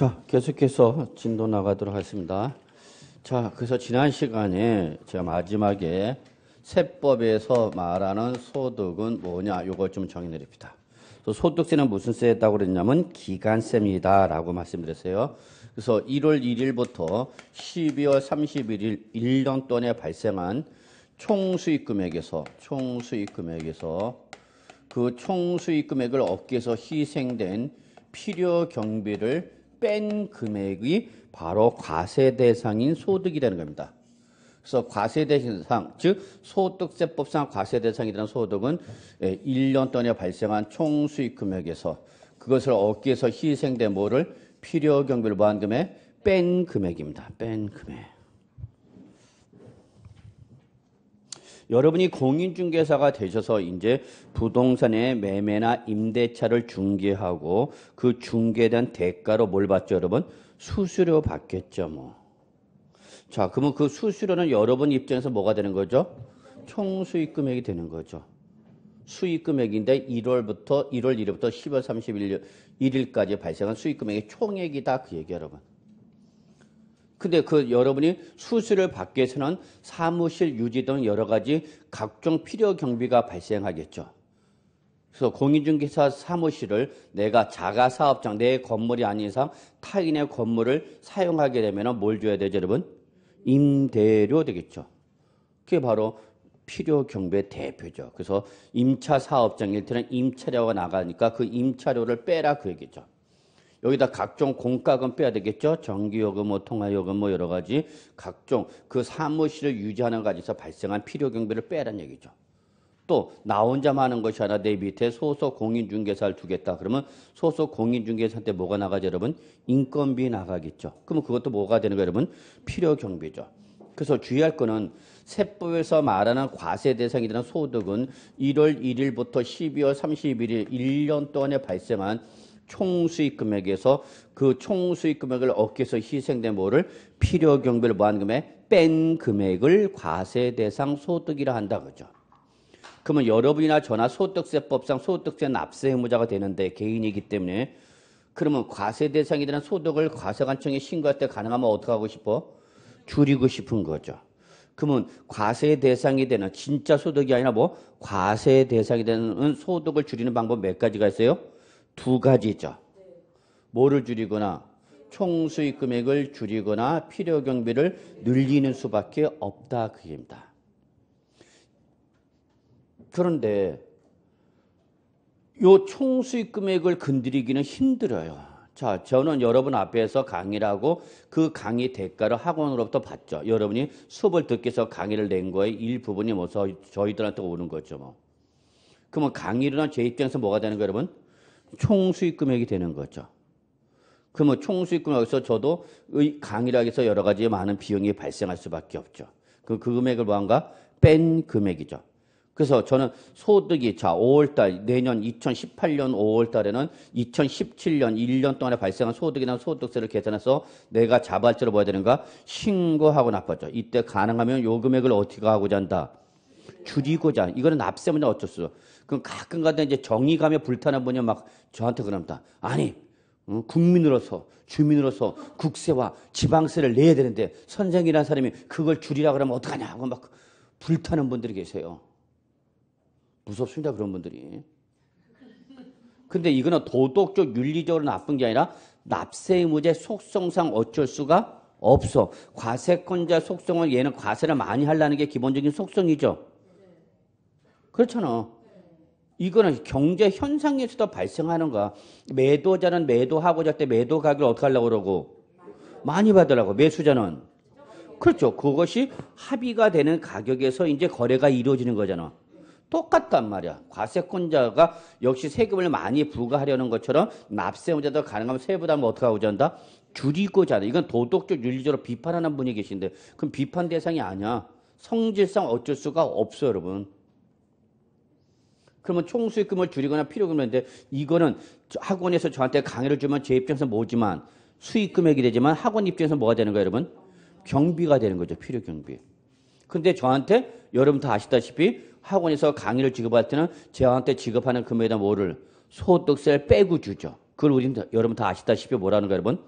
자, 계속해서 진도 나가도록 하겠습니다. 자, 그래서 지난 시간에 제가 마지막에 세법에서 말하는 소득은 뭐냐, 요걸 좀 정의내립니다. 소득세는 무슨 세였다고 그랬냐면 기간세입니다라고 말씀드렸어요. 그래서 1월 1일부터 12월 31일 1년 동안에 발생한 총수익 금액에서 총수익 금액에서 그 총수익 금액을 얻기 위해서 희생된 필요 경비를 뺀 금액이 바로 과세 대상인 소득이라는 겁니다. 그래서 과세 대상, 즉 소득세법상 과세 대상이 라는 소득은 1년 예, 동안에 발생한 총 수익 금액에서 그것을 얻기 위해서 희생된 모를 필요 경비를 보한 금액 뺀 금액입니다. 뺀 금액. 여러분이 공인중개사가 되셔서 이제 부동산의 매매나 임대차를 중개하고 그 중개된 대가로 뭘 받죠, 여러분? 수수료 받겠죠, 뭐. 자, 그러면 그 수수료는 여러분 입장에서 뭐가 되는 거죠? 총수익 금액이 되는 거죠. 수익 금액인데 1월부터 1월 1일부터 10월 31일 1일까지 발생한 수익 금액의 총액이다 그 얘기 여러분. 근데 그 여러분이 수술을 받기 위해서는 사무실 유지 등 여러 가지 각종 필요 경비가 발생하겠죠. 그래서 공인중개사 사무실을 내가 자가 사업장 내 건물이 아닌 이상 타인의 건물을 사용하게 되면 뭘 줘야 되죠, 여러분? 임대료 되겠죠. 그게 바로 필요 경비의 대표죠. 그래서 임차 사업장 일테는 임차료가 나가니까 그 임차료를 빼라 그 얘기죠. 여기다 각종 공과금 빼야 되겠죠. 전기요금, 뭐 통화요금, 뭐 여러 가지 각종 그 사무실을 유지하는 과정에서 발생한 필요 경비를 빼라는 얘기죠. 또 나 혼자만 하는 것이 하나 내 밑에 소속 공인중개사를 두겠다. 그러면 소속 공인중개사한테 뭐가 나가죠, 여러분? 인건비 나가겠죠. 그러면 그것도 뭐가 되는 거예요, 여러분? 필요 경비죠. 그래서 주의할 거는 세법에서 말하는 과세 대상이 되는 소득은 1월 1일부터 12월 31일 1년 동안에 발생한 총수익 금액에서 그 총수익 금액을 얻기 위해서 희생된 뭐를 필요 경비를 무한금액뺀 금액을 과세 대상 소득이라 한다 그죠. 그러면 여러분이나 저나 소득세법상 소득세 납세 의무자가 되는데 개인이기 때문에 그러면 과세 대상이 되는 소득을 과세관청에 신고할 때 가능하면 어떻게 하고 싶어? 줄이고 싶은 거죠. 그러면 과세 대상이 되는 진짜 소득이 아니라 뭐 과세 대상이 되는 소득을 줄이는 방법 몇 가지가 있어요? 두 가지죠. 뭐를 줄이거나 총수익 금액을 줄이거나 필요 경비를 늘리는 수밖에 없다 그입니다. 그런데 요 총수익 금액을 건드리기는 힘들어요. 자, 저는 여러분 앞에서 강의라고그 강의 대가를 학원으로부터 받죠. 여러분이 수업을 듣기 위서 강의를 낸 거에 일부분이 뭐 저희들한테 오는 거죠. 뭐. 그러면 강의로는 제 입장에서 뭐가 되는 거예요, 여러분? 총 수익 금액이 되는 거죠. 그러면 총 수익 금액에서 저도 강의락해서 여러 가지 많은 비용이 발생할 수밖에 없죠. 그, 그 금액을 뭔가뺀 뭐 금액이죠. 그래서 저는 소득이 자 5월달 내년 2018년 5월달에는 2017년 1년 동안에 발생한 소득이나 소득세를 계산해서 내가 자발적으로 뭐야 되는가 신고하고 나빠죠. 이때 가능하면 요 금액을 어떻게 하고자 한다 줄이고자 이거는 납세 문제 어쩔 수 없어. 그 가끔 가다 이제 정의감에 불타는 분이 막 저한테 그럽니다. 아니, 어, 국민으로서 주민으로서 국세와 지방세를 내야 되는데 선생이라는 사람이 그걸 줄이라 그러면 어떡하냐 하고 막 불타는 분들이 계세요. 무섭습니다 그런 분들이. 근데 이거는 도덕적 윤리적으로 나쁜 게 아니라 납세 의무제 속성상 어쩔 수가 없어. 과세권자 속성은 얘는 과세를 많이 하려는 게 기본적인 속성이죠. 그렇잖아. 이거는 경제 현상에서도 발생하는 거야. 매도자는 매도하고자 할 때 매도 가격을 어떻게 하려고 그러고? 많이 받으라고. 매수자는. 그렇죠. 그것이 합의가 되는 가격에서 이제 거래가 이루어지는 거잖아. 똑같단 말이야. 과세권자가 역시 세금을 많이 부과하려는 것처럼 납세자도 가능하면 세부담을 뭐 어떻게 하고자 한다? 줄이고자 한다. 이건 도덕적 윤리적으로 비판하는 분이 계신데 그럼 비판 대상이 아니야. 성질상 어쩔 수가 없어 여러분. 그러면 총수익금을 줄이거나 필요금을 했는데 이거는 학원에서 저한테 강의를 주면 제 입장에서 뭐지만 수익금액이 되지만 학원 입장에서 뭐가 되는 거예요, 여러분? 경비가 되는 거죠. 필요 경비. 근데 저한테 여러분 다 아시다시피 학원에서 강의를 지급할 때는 저한테 지급하는 금액에다 뭐를 소득세를 빼고 주죠. 그걸 우리 다, 여러분 다 아시다시피 뭐라는 거예요, 여러분?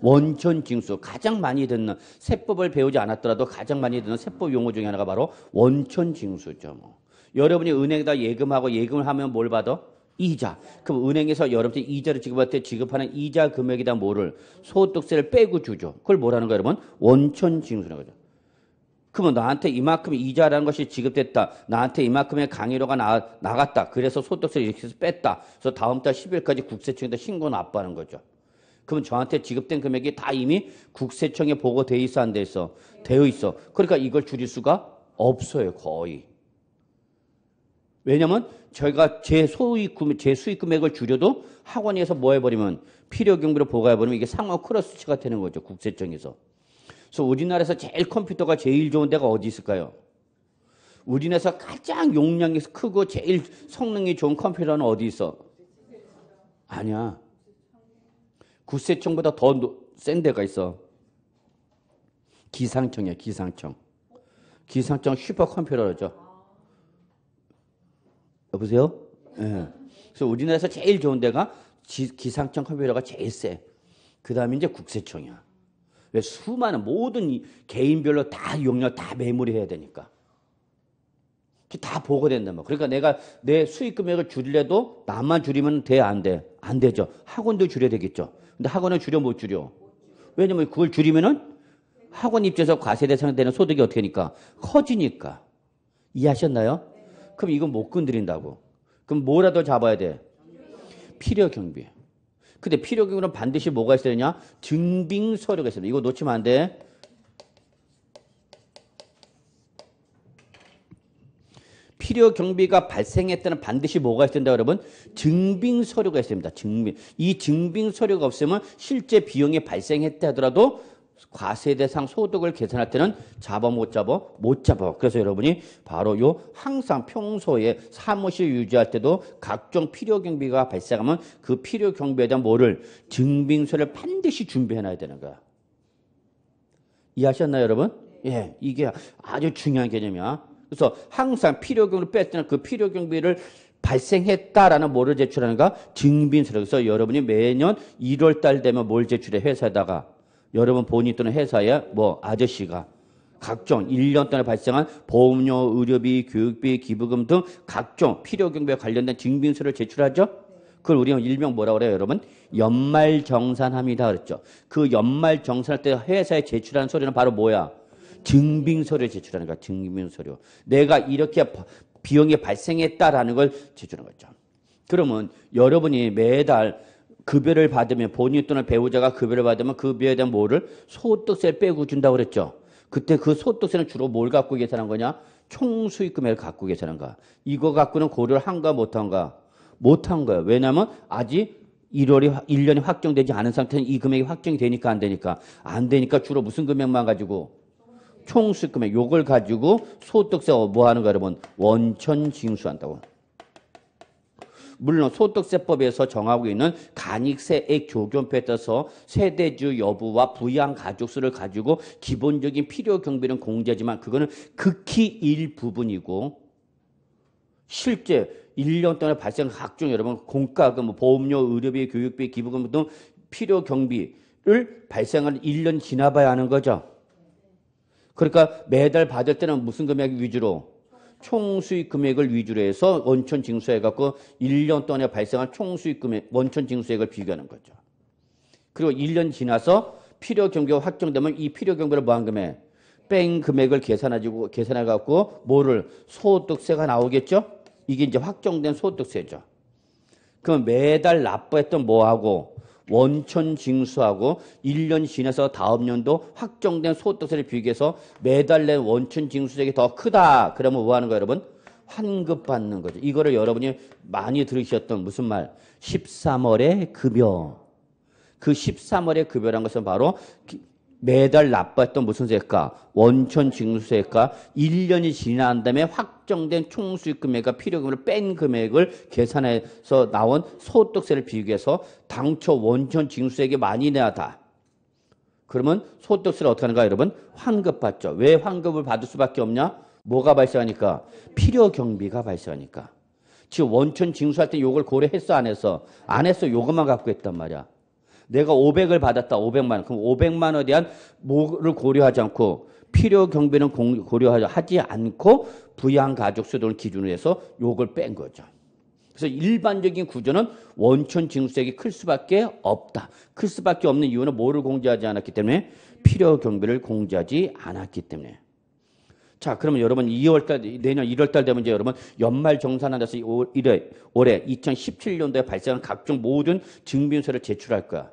원천 징수. 가장 많이 듣는 세법을 배우지 않았더라도 가장 많이 듣는 세법 용어 중에 하나가 바로 원천 징수죠. 뭐. 여러분이 은행에다 예금하고 예금을 하면 뭘 받아? 이자. 그럼 은행에서 여러분한테 이자를 지급할 때 지급하는 이자 금액이다 뭐를 소득세를 빼고 주죠. 그걸 뭐라는 거야, 여러분? 원천 징수라는거죠 그러면 나한테 이만큼 이자라는 것이 지급됐다. 나한테 이만큼의 강의료가 나, 나갔다. 그래서 소득세를 이렇게 해서 뺐다. 그래서 다음 달 10일까지 국세청에다 신고 납부하는 거죠. 그러면 저한테 지급된 금액이 다 이미 국세청에 보고돼 있어 안 돼 있어? 되어 있어. 그러니까 이걸 줄일 수가 없어요, 거의. 왜냐면 저희가 제 소위 금, 제 수익 금액을 줄여도 학원에서 뭐 해버리면 필요 경비로 보가해버리면 이게 상호 크로스치가 되는 거죠. 국세청에서. 그래서 우리나라에서 제일 컴퓨터가 제일 좋은 데가 어디 있을까요? 우리나라에서 가장 용량이 크고 제일 성능이 좋은 컴퓨터는 어디 있어? 아니야. 국세청보다 더 센 데가 있어. 기상청이야, 기상청. 기상청 슈퍼컴퓨터라죠. 여보세요? 네. 그래서 우리나라에서 제일 좋은 데가 지, 기상청 컴퓨터가 제일 세. 그 다음에 이제 국세청이야. 왜 수많은 모든 개인별로 다 용역 다 메모리해야 되니까. 다 보고 된단 말이야. 그러니까 내가 내 수익 금액을 줄래도 나만 줄이면 돼, 안 돼? 안 되죠. 학원도 줄여야 되겠죠. 근데 학원을 줄여 못 줄여? 왜냐면 그걸 줄이면은 학원 입주에서 과세 대상 되는 소득이 어떻게 되니까? 커지니까. 이해하셨나요? 그럼 이건 못 건드린다고. 그럼 뭐라도 잡아야 돼? 필요 경비. 근데 필요 경비는 반드시 뭐가 있어야 되냐? 증빙 서류가 있어야 돼. 이거 놓치면 안 돼. 필요 경비가 발생했다는 반드시 뭐가 있어야 된다 여러분? 증빙 서류가 있습니다. 증빙. 이 증빙 서류가 없으면 실제 비용이 발생했다 하더라도 과세 대상 소득을 계산할 때는 잡아 못 잡아 못 잡아. 그래서 여러분이 바로 요 항상 평소에 사무실 유지할 때도 각종 필요 경비가 발생하면 그 필요 경비에 대한 뭐를 증빙서를 반드시 준비해 놔야 되는 거야. 이해하셨나요, 여러분? 네. 예. 이게 아주 중요한 개념이야. 그래서 항상 필요 경비를 뺄 때는 그 필요 경비를 발생했다라는 뭐를 제출하는가? 증빙서를. 그래서 여러분이 매년 1월 달 되면 뭘 제출해? 회사에다가. 여러분 본인 또는 회사의 뭐 아저씨가 각종 1년 동안 발생한 보험료, 의료비, 교육비, 기부금 등 각종 필요 경비에 관련된 증빙서를 제출하죠. 그걸 우리는 일명 뭐라 고 그래요, 여러분? 연말 정산합니다 그랬죠. 그 연말 정산할 때 회사에 제출하는 서류는 바로 뭐야? 증빙서를 제출하는 거야. 증빙서류. 내가 이렇게 비용이 발생했다라는 걸 제출하는 거죠. 그러면 여러분이 매달 급여를 받으면 본인 또는 배우자가 급여를 받으면 그 급여에 대한 뭐를 소득세를 빼고 준다고 그랬죠. 그때 그 소득세는 주로 뭘 갖고 계산한 거냐? 총수익금액을 갖고 계산한 거야. 이거 갖고는 고려를 한가 못한가? 못한 거야 왜냐하면 아직 1월이 1년이 확정되지 않은 상태는 이 금액이 확정이 되니까 안 되니까 안 되니까 주로 무슨 금액만 가지고 총수익금액 요걸 가지고 소득세 어, 뭐 하는 가 여러분 원천 징수한다고. 물론 소득세법에서 정하고 있는 간익세액 조견표에 따라서 세대주 여부와 부양 가족수를 가지고 기본적인 필요 경비는 공제지만 그거는 극히 일부분이고 실제 1년 동안 발생한 각종 여러분 공과금, 보험료, 의료비, 교육비, 기부금 등 필요 경비를 발생한 1년 지나봐야 하는 거죠. 그러니까 매달 받을 때는 무슨 금액 위주로 총수익 금액을 위주로 해서 원천 징수해 갖고 1년 동안에 발생한 총수익 금액, 원천 징수액을 비교하는 거죠. 그리고 1년 지나서 필요 경비가 확정되면 이 필요 경비를 뭐한 금액? 뺀 금액을 계산해가지고 계산해 갖고 뭐를 소득세가 나오겠죠? 이게 이제 확정된 소득세죠. 그럼 매달 납부했던 뭐하고 원천 징수하고 1년 지나서 다음 년도 확정된 소득세를 비교해서 매달 낸 원천 징수액이 더 크다. 그러면 뭐 하는 거예요, 여러분? 환급받는 거죠. 이거를 여러분이 많이 들으셨던 무슨 말? 13월의 급여. 그 13월의 급여란 것은 바로 매달 납부했던 무슨 세일까? 원천 징수세일까? 1년이 지난 다음에 확정된 총수익 금액과 필요금을 뺀 금액을 계산해서 나온 소득세를 비교해서 당초 원천 징수세액이 많이 내야 다. 그러면 소득세를 어떻게 하는가 여러분? 환급 받죠. 왜 환급을 받을 수밖에 없냐? 뭐가 발생하니까? 필요 경비가 발생하니까. 지금 원천 징수할 때 요걸 고려했어 안 해서? 안 해서 요것만 갖고 있단 말이야. 내가 500을 받았다. 500만 원. 그럼 500만 원에 대한 뭐를 고려하지 않고 필요 경비는 고려하지 않고 부양 가족 수도를 기준으로 해서 요걸 뺀 거죠. 그래서 일반적인 구조는 원천 징수액이 클 수밖에 없다. 클 수밖에 없는 이유는 뭐를 공제하지 않았기 때문에 필요 경비를 공제하지 않았기 때문에. 자, 그러면 여러분 2월달 내년 1월달 되면 이제 여러분 연말 정산한다서 올해 올해 2017년도에 발생한 각종 모든 증빙서를 제출할 거야.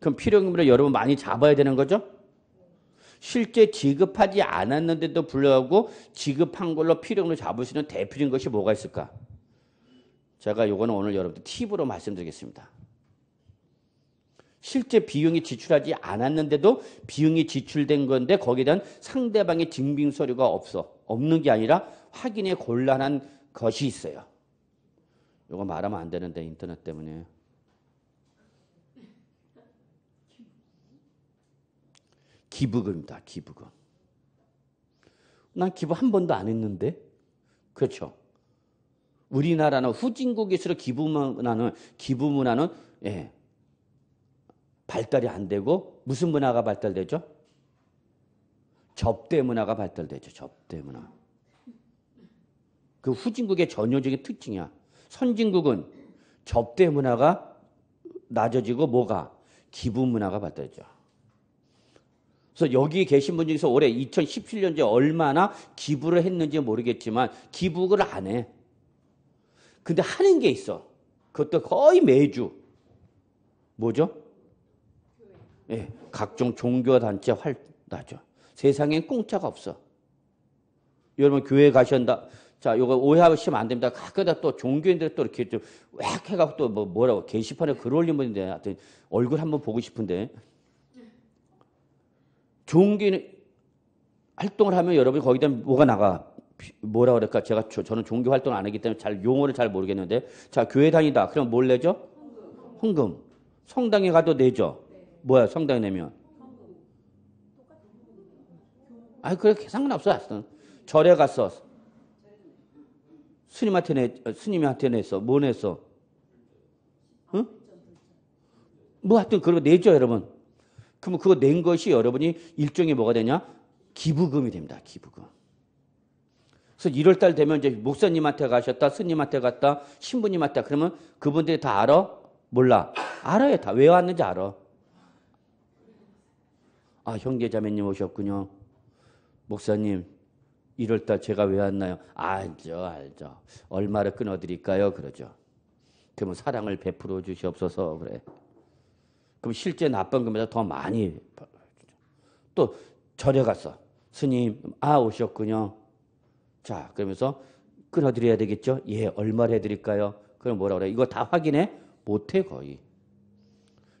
그럼 필요 금리를 여러분 많이 잡아야 되는 거죠? 실제 지급하지 않았는데도 불구하고 지급한 걸로 필요금을 잡을 수 있는 대표적인 것이 뭐가 있을까? 제가 요거는 오늘 여러분들 팁으로 말씀드리겠습니다. 실제 비용이 지출하지 않았는데도 비용이 지출된 건데 거기에 대한 상대방의 증빙 서류가 없어. 없는 게 아니라 확인에 곤란한 것이 있어요. 이거 말하면 안 되는데 인터넷 때문에. 기부금이다, 기부금. 난 기부 한 번도 안 했는데? 그렇죠. 우리나라는 후진국일수록 기부 문화는, 기부 문화는, 예, 발달이 안 되고, 무슨 문화가 발달되죠? 접대 문화가 발달되죠, 접대 문화. 그 후진국의 전형적인 특징이야. 선진국은 접대 문화가 낮아지고 뭐가? 기부 문화가 발달되죠. 그래서 여기 계신 분 중에서 올해 2017년도에 얼마나 기부를 했는지 모르겠지만 기부를 안 해. 근데 하는 게 있어. 그것도 거의 매주. 뭐죠? 예, 네, 각종 종교단체 활나죠. 세상엔 공짜가 없어. 여러분 교회 가신다. 자, 요거 오해하시면 안 됩니다. 가끔다 또 종교인들 또 이렇게 좀왁 해갖고 또 뭐 뭐라고 게시판에 글 올린 분인데 하여튼 얼굴 한번 보고 싶은데 좋은 게 활동을 하면 여러분이 거기다 뭐가 나가? 뭐라 그럴까? 제가 저는 종교 활동 을안 하기 때문에 잘 용어를 잘 모르겠는데 자 교회 다니다 그럼 뭘 내죠? 헌금. 성당에 가도 내죠. 네. 뭐야 성당에 내면? 아니 그래 상관없어. 절에 갔어. 스님한테 내 어, 스님한테 냈어. 뭐 냈어? 응? 뭐 하여튼 그러고 내죠 여러분. 그러면 그거 낸 것이 여러분이 일종의 뭐가 되냐? 기부금이 됩니다. 기부금. 그래서 1월 달 되면 이제 목사님한테 가셨다, 스님한테 갔다, 신부님한테 그러면 그분들이 다 알아? 몰라. 알아요. 다왜 왔는지 알아. 아, 형제 자매님 오셨군요. 목사님, 1월 달 제가 왜 왔나요? 알죠, 알죠. 얼마를 끊어 드릴까요? 그러죠. 그러면 사랑을 베풀어 주시옵소서 그래. 그럼 실제 납방금보다 더 많이 또 절에 갔어. 스님, 아, 오셨군요. 자, 그러면서 끊어드려야 되겠죠? 예, 얼마를 해드릴까요? 그럼 뭐라 그래? 이거 다 확인해? 못해, 거의.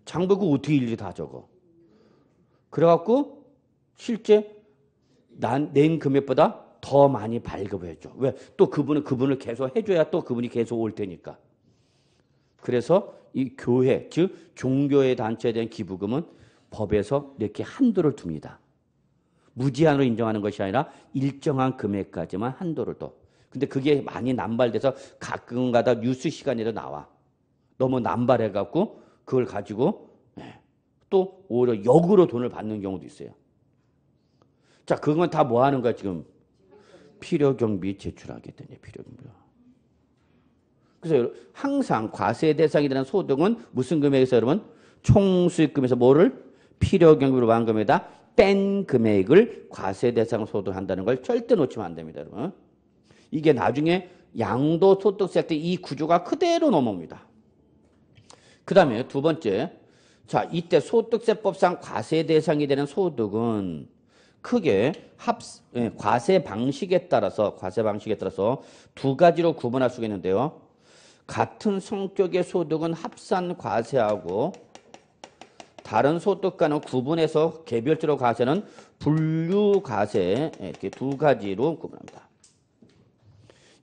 장보고 어떻게 일일이 다 적어. 그래갖고, 실제 난, 낸 금액보다 더 많이 발급해줘. 왜? 또 그분은 그분을 계속 해줘야 또 그분이 계속 올 테니까. 그래서 이 교회, 즉 종교의 단체에 대한 기부금은 법에서 이렇게 한도를 둡니다. 무제한으로 인정하는 것이 아니라 일정한 금액까지만 한도를 둬. 근데 그게 많이 남발돼서 가끔가다 뉴스 시간에도 나와. 너무 남발해갖고 그걸 가지고 예, 또 오히려 역으로 돈을 받는 경우도 있어요. 자, 그건 다 뭐 하는 거야, 지금? 필요 경비 제출하게 되네, 필요 경비. 그래서 항상 과세 대상이 되는 소득은 무슨 금액에서 여러분? 총수익금에서 뭐를? 필요경비로 완금에다 뺀 금액을 과세 대상 소득한다는 걸 절대 놓치면 안 됩니다, 여러분. 이게 나중에 양도 소득세 할때이 구조가 그대로 넘어옵니다. 그 다음에 두 번째. 자, 이때 소득세법상 과세 대상이 되는 소득은 크게 합, 예, 과세 방식에 따라서, 과세 방식에 따라서 두 가지로 구분할 수가 있는데요. 같은 성격의 소득은 합산 과세하고 다른 소득과는 구분해서 개별적으로 과세는 분류 과세 이렇게 두 가지로 구분합니다.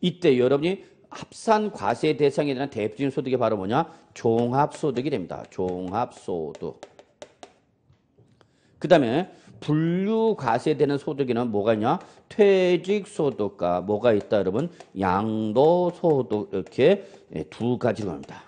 이때 여러분이 합산 과세 대상에 대한 대표적인 소득이 바로 뭐냐? 종합소득이 됩니다. 종합소득. 그 다음에 분류 과세되는 소득에는 뭐가 있냐? 퇴직소득과 뭐가 있다 여러분? 양도소득 이렇게 예, 두 가지로 합니다.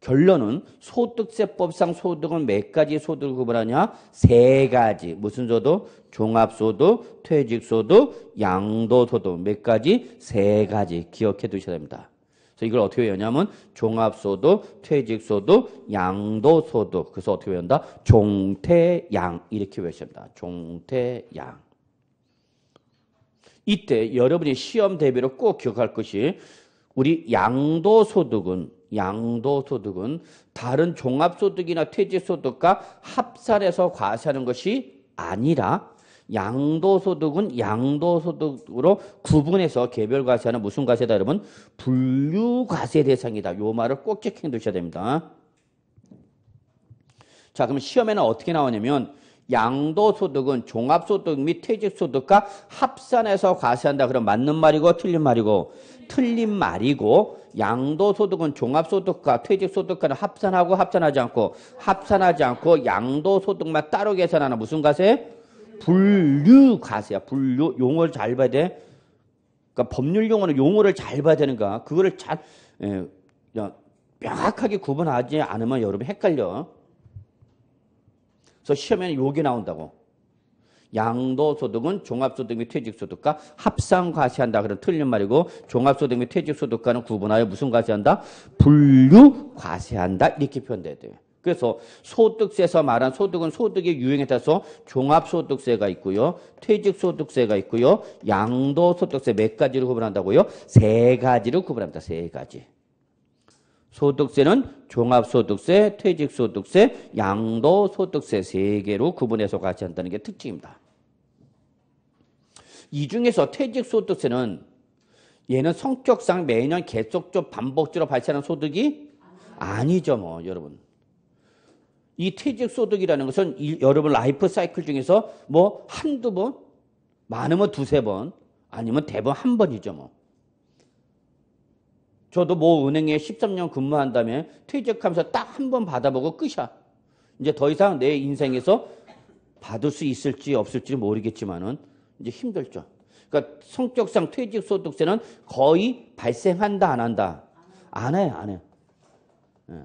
결론은 소득세법상 소득은 몇 가지 소득을 구분하냐? 세 가지. 무슨 소득? 종합소득, 퇴직소득, 양도소득. 몇 가지? 세 가지. 기억해 두셔야 됩니다. 그래서 이걸 어떻게 외우냐면 종합소득, 퇴직소득, 양도소득. 그래서 어떻게 외운다? 종태양. 이렇게 외우십니다. 종태양. 이때 여러분이 시험 대비로 꼭 기억할 것이 우리 양도소득은 양도소득은 다른 종합소득이나 퇴직소득과 합산해서 과세하는 것이 아니라 양도소득은 양도소득으로 구분해서 개별 과세하는 무슨 과세다 여러분? 분류과세 대상이다. 요 말을 꼭 체크해 두셔야 됩니다. 자 그럼 시험에는 어떻게 나오냐면 양도소득은 종합소득 및 퇴직소득과 합산해서 과세한다. 그럼 맞는 말이고 틀린 말이고 틀린 말이고 양도소득은 종합소득과 퇴직소득과는 합산하고 합산하지 않고 합산하지 않고 양도소득만 따로 계산하는 무슨 과세? 분류과세야. 분류 용어를 잘 봐야 돼. 그러니까 법률 용어는 용어를 잘 봐야 되는 가 그거를 잘 예, 명확하게 구분하지 않으면 여러분 헷갈려. 그래서 시험에는 요게 나온다고. 양도소득은 종합소득 및 퇴직소득과 합산과세한다 그런 틀린 말이고 종합소득 및 퇴직소득과는 구분하여 무슨 과세한다 분류 과세한다 이렇게 표현돼야 돼요. 그래서 소득세에서 말한 소득은 소득의 유형에 따라서 종합소득세가 있고요. 퇴직소득세가 있고요. 양도소득세 몇 가지를 구분한다고요? 세 가지를 구분합니다. 세 가지. 소득세는 종합소득세, 퇴직소득세, 양도소득세 세 개로 구분해서 같이 한다는 게 특징입니다. 이 중에서 퇴직소득세는 얘는 성격상 매년 계속적 반복적으로 발생하는 소득이 아니죠, 뭐 여러분. 이 퇴직소득이라는 것은 이, 여러분 라이프 사이클 중에서 뭐 한두 번, 많으면 두세 번, 아니면 대번 한 번이죠, 뭐. 저도 뭐 은행에 13년 근무한다면 퇴직하면서 딱 한 번 받아보고 끝이야. 이제 더 이상 내 인생에서 받을 수 있을지 없을지 모르겠지만은 이제 힘들죠. 그러니까 성격상 퇴직소득세는 거의 발생한다 안 한다 안해안 해. 안 예.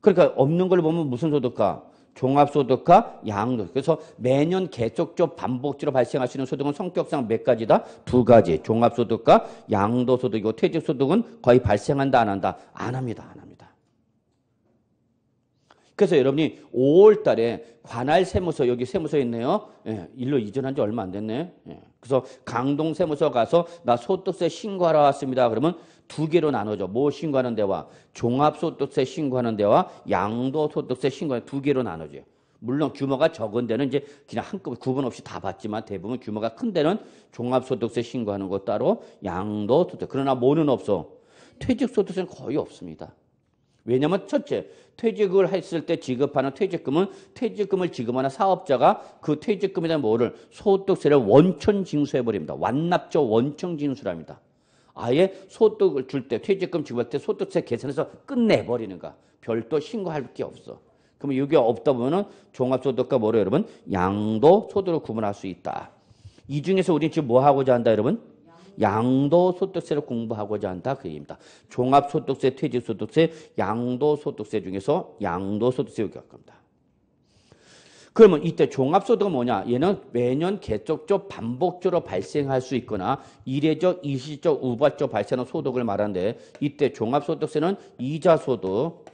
그러니까 없는 걸 보면 무슨 소득가 종합소득과 양도소득. 그래서 매년 계속적 반복적으로 발생할 수 있는 소득은 성격상 몇 가지다? 두 가지. 종합소득과 양도소득이고 퇴직소득은 거의 발생한다, 안 한다? 안 합니다, 안 합니다. 그래서 여러분이 5월 달에 관할 세무서, 여기 세무서 있네요. 예, 일로 이전한 지 얼마 안 됐네. 예, 그래서 강동 세무서 가서 나 소득세 신고하러 왔습니다. 그러면 두 개로 나눠져. 뭐 신고하는 데와 종합소득세 신고하는 데와 양도소득세 신고하는 두 개로 나눠져요. 물론 규모가 적은 데는 이제 그냥 한꺼번에 구분 없이 다봤지만 대부분 규모가 큰 데는 종합소득세 신고하는 것 따로 양도소득. 세 그러나 뭐는 없어. 퇴직소득세는 거의 없습니다. 왜냐하면 첫째, 퇴직을 했을 때 지급하는 퇴직금은 퇴직금을 지급하는 사업자가 그 퇴직금에 대한 뭐를 소득세를 원천 징수해 버립니다. 완납적 원천 징수랍니다. 아예 소득을 줄 때, 퇴직금 지급할 때 소득세 계산해서 끝내버리는 가 별도 신고할 게 없어. 그러면 이게 없다 보면은 종합소득과 뭐로 여러분? 양도소득을 구분할 수 있다. 이 중에서 우리는 지금 뭐 하고자 한다, 여러분? 양도소득세를 공부하고자 한다 그 얘기입니다. 종합소득세, 퇴직소득세, 양도소득세 중에서 양도소득세 여기 할 겁니다. 그러면 이때 종합소득은 뭐냐? 얘는 매년 계속적 반복적으로 발생할 수 있거나 이례적, 일시적, 우발적 발생한 소득을 말하는데 이때 종합소득세는 이자소득,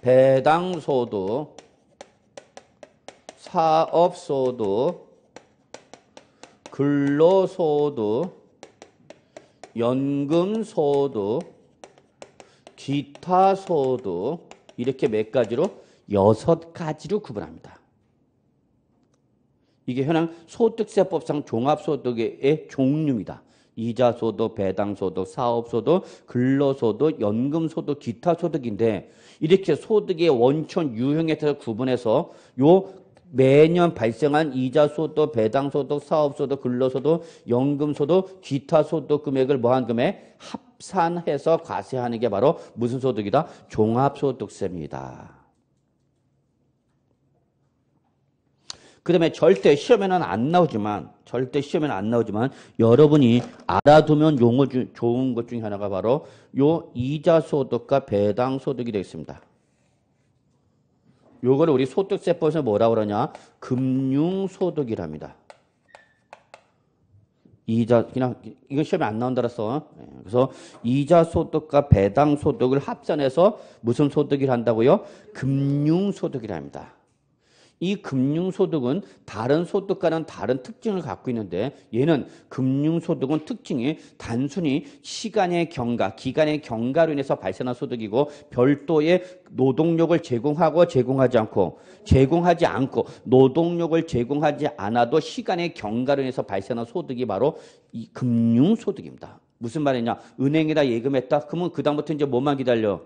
배당소득, 사업소득, 근로소득, 연금소득, 기타소득 이렇게 몇 가지로 여섯 가지로 구분합니다. 이게 현행 소득세법상 종합소득의 종류입니다. 이자소득, 배당소득, 사업소득, 근로소득, 연금소득, 기타소득인데 이렇게 소득의 원천 유형에 따라 구분해서 요 매년 발생한 이자소득, 배당소득, 사업소득, 근로소득, 연금소득, 기타소득 금액을 뭐한 금액 합산해서 과세하는 게 바로 무슨 소득이다? 종합소득세입니다. 그다음에 절대 시험에는 안 나오지만 절대 시험에는 안 나오지만 여러분이 알아두면 용어 주, 좋은 것 중에 하나가 바로 요 이자 소득과 배당 소득이 되겠습니다 요거를 우리 소득세법에서 뭐라 그러냐? 금융소득이랍니다. 이자 그냥 이거 시험에 안 나온다라서 예, 그래서 이자 소득과 배당 소득을 합산해서 무슨 소득이라 한다고요? 금융 소득이라 합니다. 이 금융소득은 다른 소득과는 다른 특징을 갖고 있는데 얘는 금융소득은 특징이 단순히 시간의 경과, 기간의 경과로 인해서 발생한 소득이고 별도의 노동력을 제공하고 제공하지 않고 제공하지 않고 노동력을 제공하지 않아도 시간의 경과로 인해서 발생한 소득이 바로 이 금융소득입니다. 무슨 말이냐? 은행에다 예금했다? 그러면 그다음부터 이제 뭐만 기다려?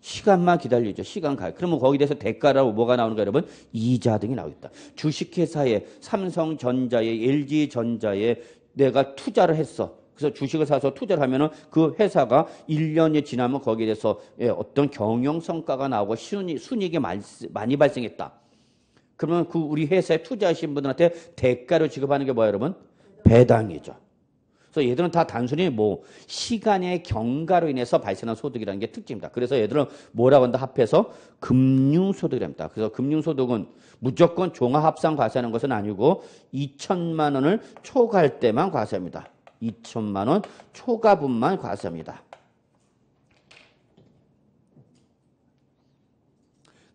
시간만 기다리죠. 시간 가요. 그러면 거기에 대해서 대가라고 뭐가 나오는가 여러분? 이자 등이 나오겠다. 주식회사에 삼성전자에 LG전자에 내가 투자를 했어. 그래서 주식을 사서 투자를 하면은 그 회사가 1년이 지나면 거기에 대해서 예, 어떤 경영 성과가 나오고 순이, 순익이 많이 발생했다. 그러면 그 우리 회사에 투자하신 분들한테 대가로 지급하는 게 뭐예요, 여러분? 배당이죠. 그래서 얘들은 다 단순히 뭐 시간의 경과로 인해서 발생한 소득이라는 게 특징입니다. 그래서 얘들은 뭐라고 한다 합해서 금융소득이랍니다. 그래서 금융소득은 무조건 종합합산 과세하는 것은 아니고 2천만 원을 초과할 때만 과세합니다. 2천만 원 초과분만 과세합니다.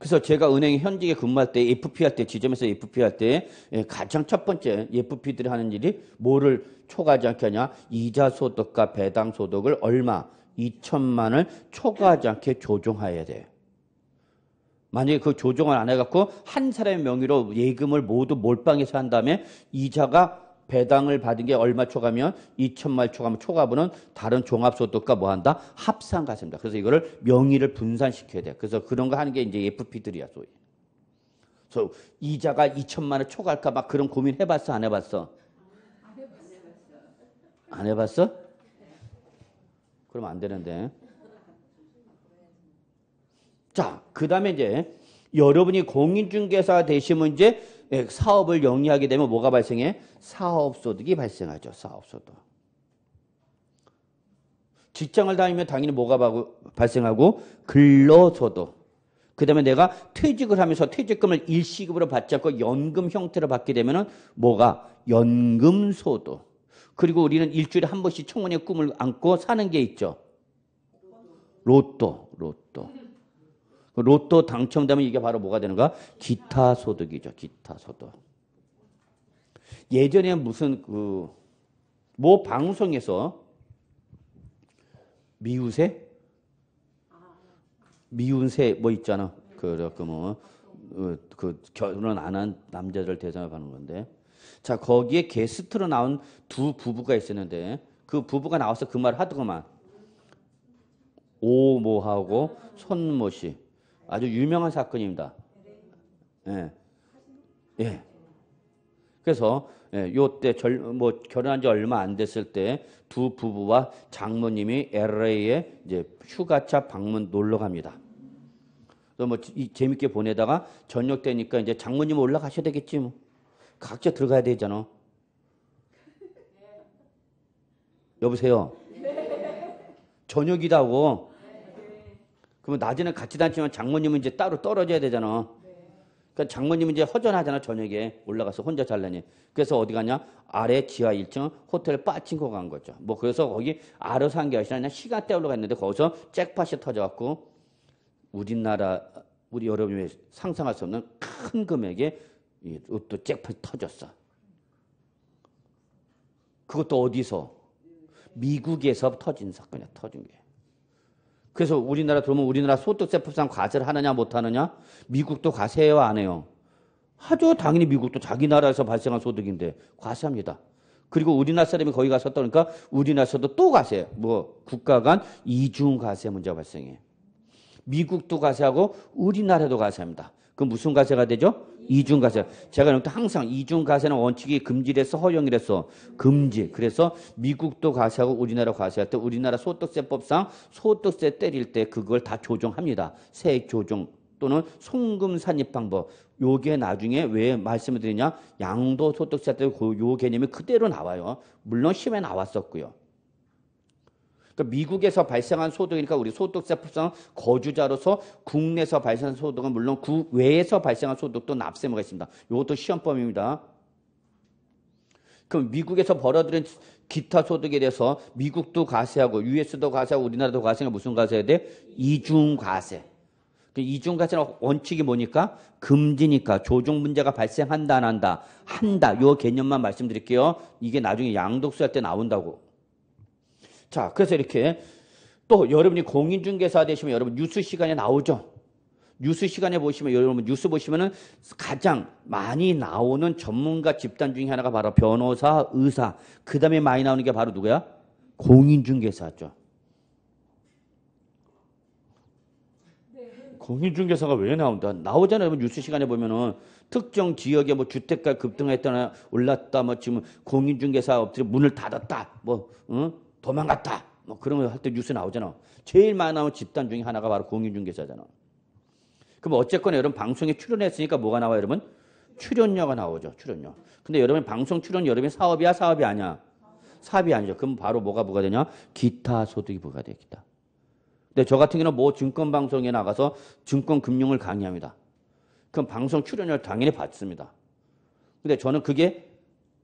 그래서 제가 은행 현직에 근무할 때 FP 할 때 지점에서 FP 할때 예, 가장 첫 번째 FP들이 하는 일이 뭐를 초과하지 않게 하냐 이자 소득과 배당 소득을 얼마 2천만을 초과하지 않게 조정해야 돼. 만약에 그 조정을 안 해갖고 한 사람의 명의로 예금을 모두 몰빵해서 한 다음에 이자가 배당을 받은 게 얼마 초과면 2천만 초과면 초과분은 다른 종합소득과 뭐한다? 합산 가세입니다. 그래서 이거를 명의를 분산시켜야 돼요. 그래서 그런 거 하는 게 이제 FP들이야 소위. 그래서 이자가 2천만 원 초과할까 막 그런 고민 해 해봤어? 안 해봤어. 안 해봤어? 그럼 안 되는데. 자, 그 다음에 이제 여러분이 공인중개사 되시면 이제 예, 사업을 영위하게 되면 뭐가 발생해? 사업소득이 발생하죠. 사업소득. 직장을 다니면 당연히 뭐가 발생하고? 근로소득. 그 다음에 내가 퇴직을 하면서 퇴직금을 일시급으로 받지 않고 연금 형태로 받게 되면은 뭐가? 연금소득. 그리고 우리는 일주일에 한 번씩 청원의 꿈을 안고 사는 게 있죠. 로또, 로또. 그 로또 당첨되면 이게 바로 뭐가 되는가? 기타 소득이죠. 기타 소득. 예전에 무슨 그 모 방송에서 미우새 미운새 뭐 있잖아. 그그 뭐. 어, 그 결혼 안 한 남자들 대상을 받는 건데 자 거기에 게스트로 나온 두 부부가 있었는데 그 부부가 나와서 그 말을 하더구만 오모하고 손모씨 아주 유명한 사건입니다. 예. 예. 그래서 예, 요때 절, 뭐 결혼한 지 얼마 안 됐을 때 두 부부와 장모님이 LA에 이제 휴가차 방문 놀러 갑니다. 그래서 뭐 이, 재밌게 보내다가 저녁 되니까 이제 장모님 올라가셔야 되겠지 뭐. 각자 들어가야 되잖아. 여보세요. 네. 저녁이라고 그러면 낮에는 같이 다니지만 장모님은 이제 따로 떨어져야 되잖아. 그러니까 장모님은 이제 허전하잖아 저녁에 올라가서 혼자 잘라니. 그래서 어디 갔냐? 아래 지하 1층 호텔 빠친코 간 거죠. 뭐 그래서 거기 알아서 한게 아니라 시간대 올라갔는데 거기서 잭팟이 터져갖고 우리나라 우리 여러분이 상상할 수 없는 큰 금액의 로또 잭팟이 터졌어. 그것도 어디서? 미국에서 터진 사건이야 터진 게. 그래서 우리나라 들어오면 우리나라 소득세법상 과세를 하느냐 못 하느냐? 미국도 과세해요 안 해요? 하죠. 당연히 미국도 자기 나라에서 발생한 소득인데 과세합니다. 그리고 우리나라 사람이 거기 가서 떠니까 우리나라에서도 또 과세. 뭐 국가 간 이중 과세 문제가 발생해. 미국도 과세하고 우리나라도 과세합니다. 그 무슨 과세가 되죠? 이중가세. 제가 또 그러니까 항상 이중가세는 원칙이 금지래서허용이래서 금지. 그래서 미국도 가세하고 우리나라 가세할 때 우리나라 소득세법상 소득세 때릴 때 그걸 다 조정합니다. 세액 조정 또는 송금 산입 방법. 요게 나중에 왜 말씀을 드리냐? 양도 소득세 때그 요 개념이 그대로 나와요. 물론 심에 나왔었고요. 그러니까 미국에서 발생한 소득이니까 그러니까 우리 소득세법상 거주자로서 국내에서 발생한 소득은 물론 국외에서 발생한 소득도 납세무가 있습니다. 이것도 시험범입니다. 그럼 미국에서 벌어들인 기타 소득에 대해서 미국도 과세하고 US도 과세하고 우리나라도 과세가 무슨 과세해야 돼? 이중과세. 그 이중과세는 원칙이 뭐니까? 금지니까 조정 문제가 발생한다 안 한다. 한다. 요 개념만 말씀드릴게요. 이게 나중에 양독수할 때 나온다고. 자, 그래서 이렇게 또 여러분이 공인중개사 되시면 여러분 뉴스 시간에 나오죠. 뉴스 시간에 보시면 여러분 뉴스 보시면은 가장 많이 나오는 전문가 집단 중에 하나가 바로 변호사, 의사. 그다음에 많이 나오는 게 바로 누구야? 공인중개사죠. 공인중개사가 왜 나온다? 나오잖아요. 여러분 뉴스 시간에 보면은 특정 지역에 뭐 주택가 급등했다나 올랐다 뭐 지금 공인중개사 업들이 문을 닫았다 뭐 응? 도망갔다. 뭐 그런 거 할 때 뉴스 나오잖아. 제일 많이 나오는 집단 중에 하나가 바로 공인중개사잖아. 그럼 어쨌거나 여러분 방송에 출연했으니까 뭐가 나와 요 여러분? 출연료가 나오죠. 출연료. 근데 여러분 방송 출연 여러분 사업이야 사업이 아니야. 사업이 아니죠. 그럼 바로 뭐가 뭐가 되냐? 기타 소득이 뭐가 되겠다. 근데 저 같은 경우는 뭐 증권 방송에 나가서 증권 금융을 강의합니다. 그럼 방송 출연료를 당연히 받습니다. 근데 저는 그게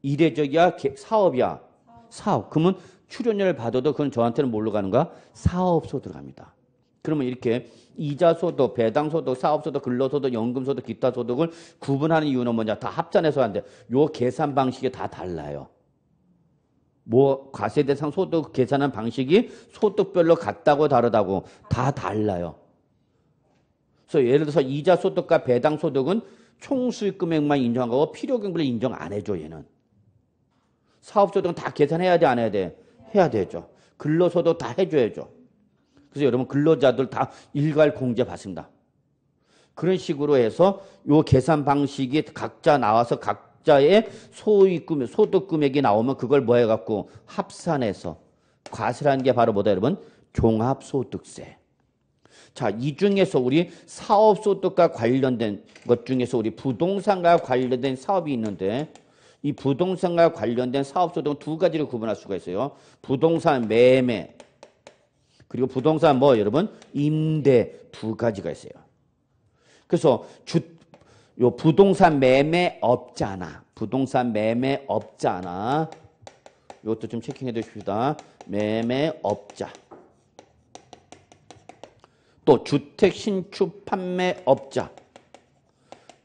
이례적이야 사업이야 사업. 그러면 출연료를 받아도 그건 저한테는 뭘로 가는 가 사업소 들어갑니다. 그러면 이렇게 이자 소득, 배당 소득, 사업 소득, 근로 소득, 연금 소득, 기타 소득을 구분하는 이유는 뭐냐? 다 합산해서 하는데 요 계산 방식이 다 달라요. 뭐 과세 대상 소득 계산한 방식이 소득별로 같다고 다르다고 다 달라요. 그래서 예를 들어서 이자 소득과 배당 소득은 총수익 금액만 인정하고 필요 경비를 인정 안 해줘 얘는. 사업 소득은 다 계산해야 돼안 해야 돼. 해야 되죠. 근로소도 다 해줘야죠. 그래서 여러분 근로자들 다 일괄 공제 받습니다. 그런 식으로 해서 요 계산 방식이 각자 나와서 각자의 소득금 소득 금액이 나오면 그걸 뭐 해갖고 합산해서 과세라는 게 바로 뭐다 여러분 종합소득세. 자, 이 중에서 우리 사업소득과 관련된 것 중에서 우리 부동산과 관련된 사업이 있는데 이 부동산과 관련된 사업 소등 두가지를 구분할 수가 있어요. 부동산 매매 그리고 부동산 뭐 여러분 임대 두 가지가 있어요. 그래서 주요 부동산 매매 업자나 부동산 매매 업자나 이것도 좀 체킹해 두십시다. 매매 업자 또 주택 신축 판매 업자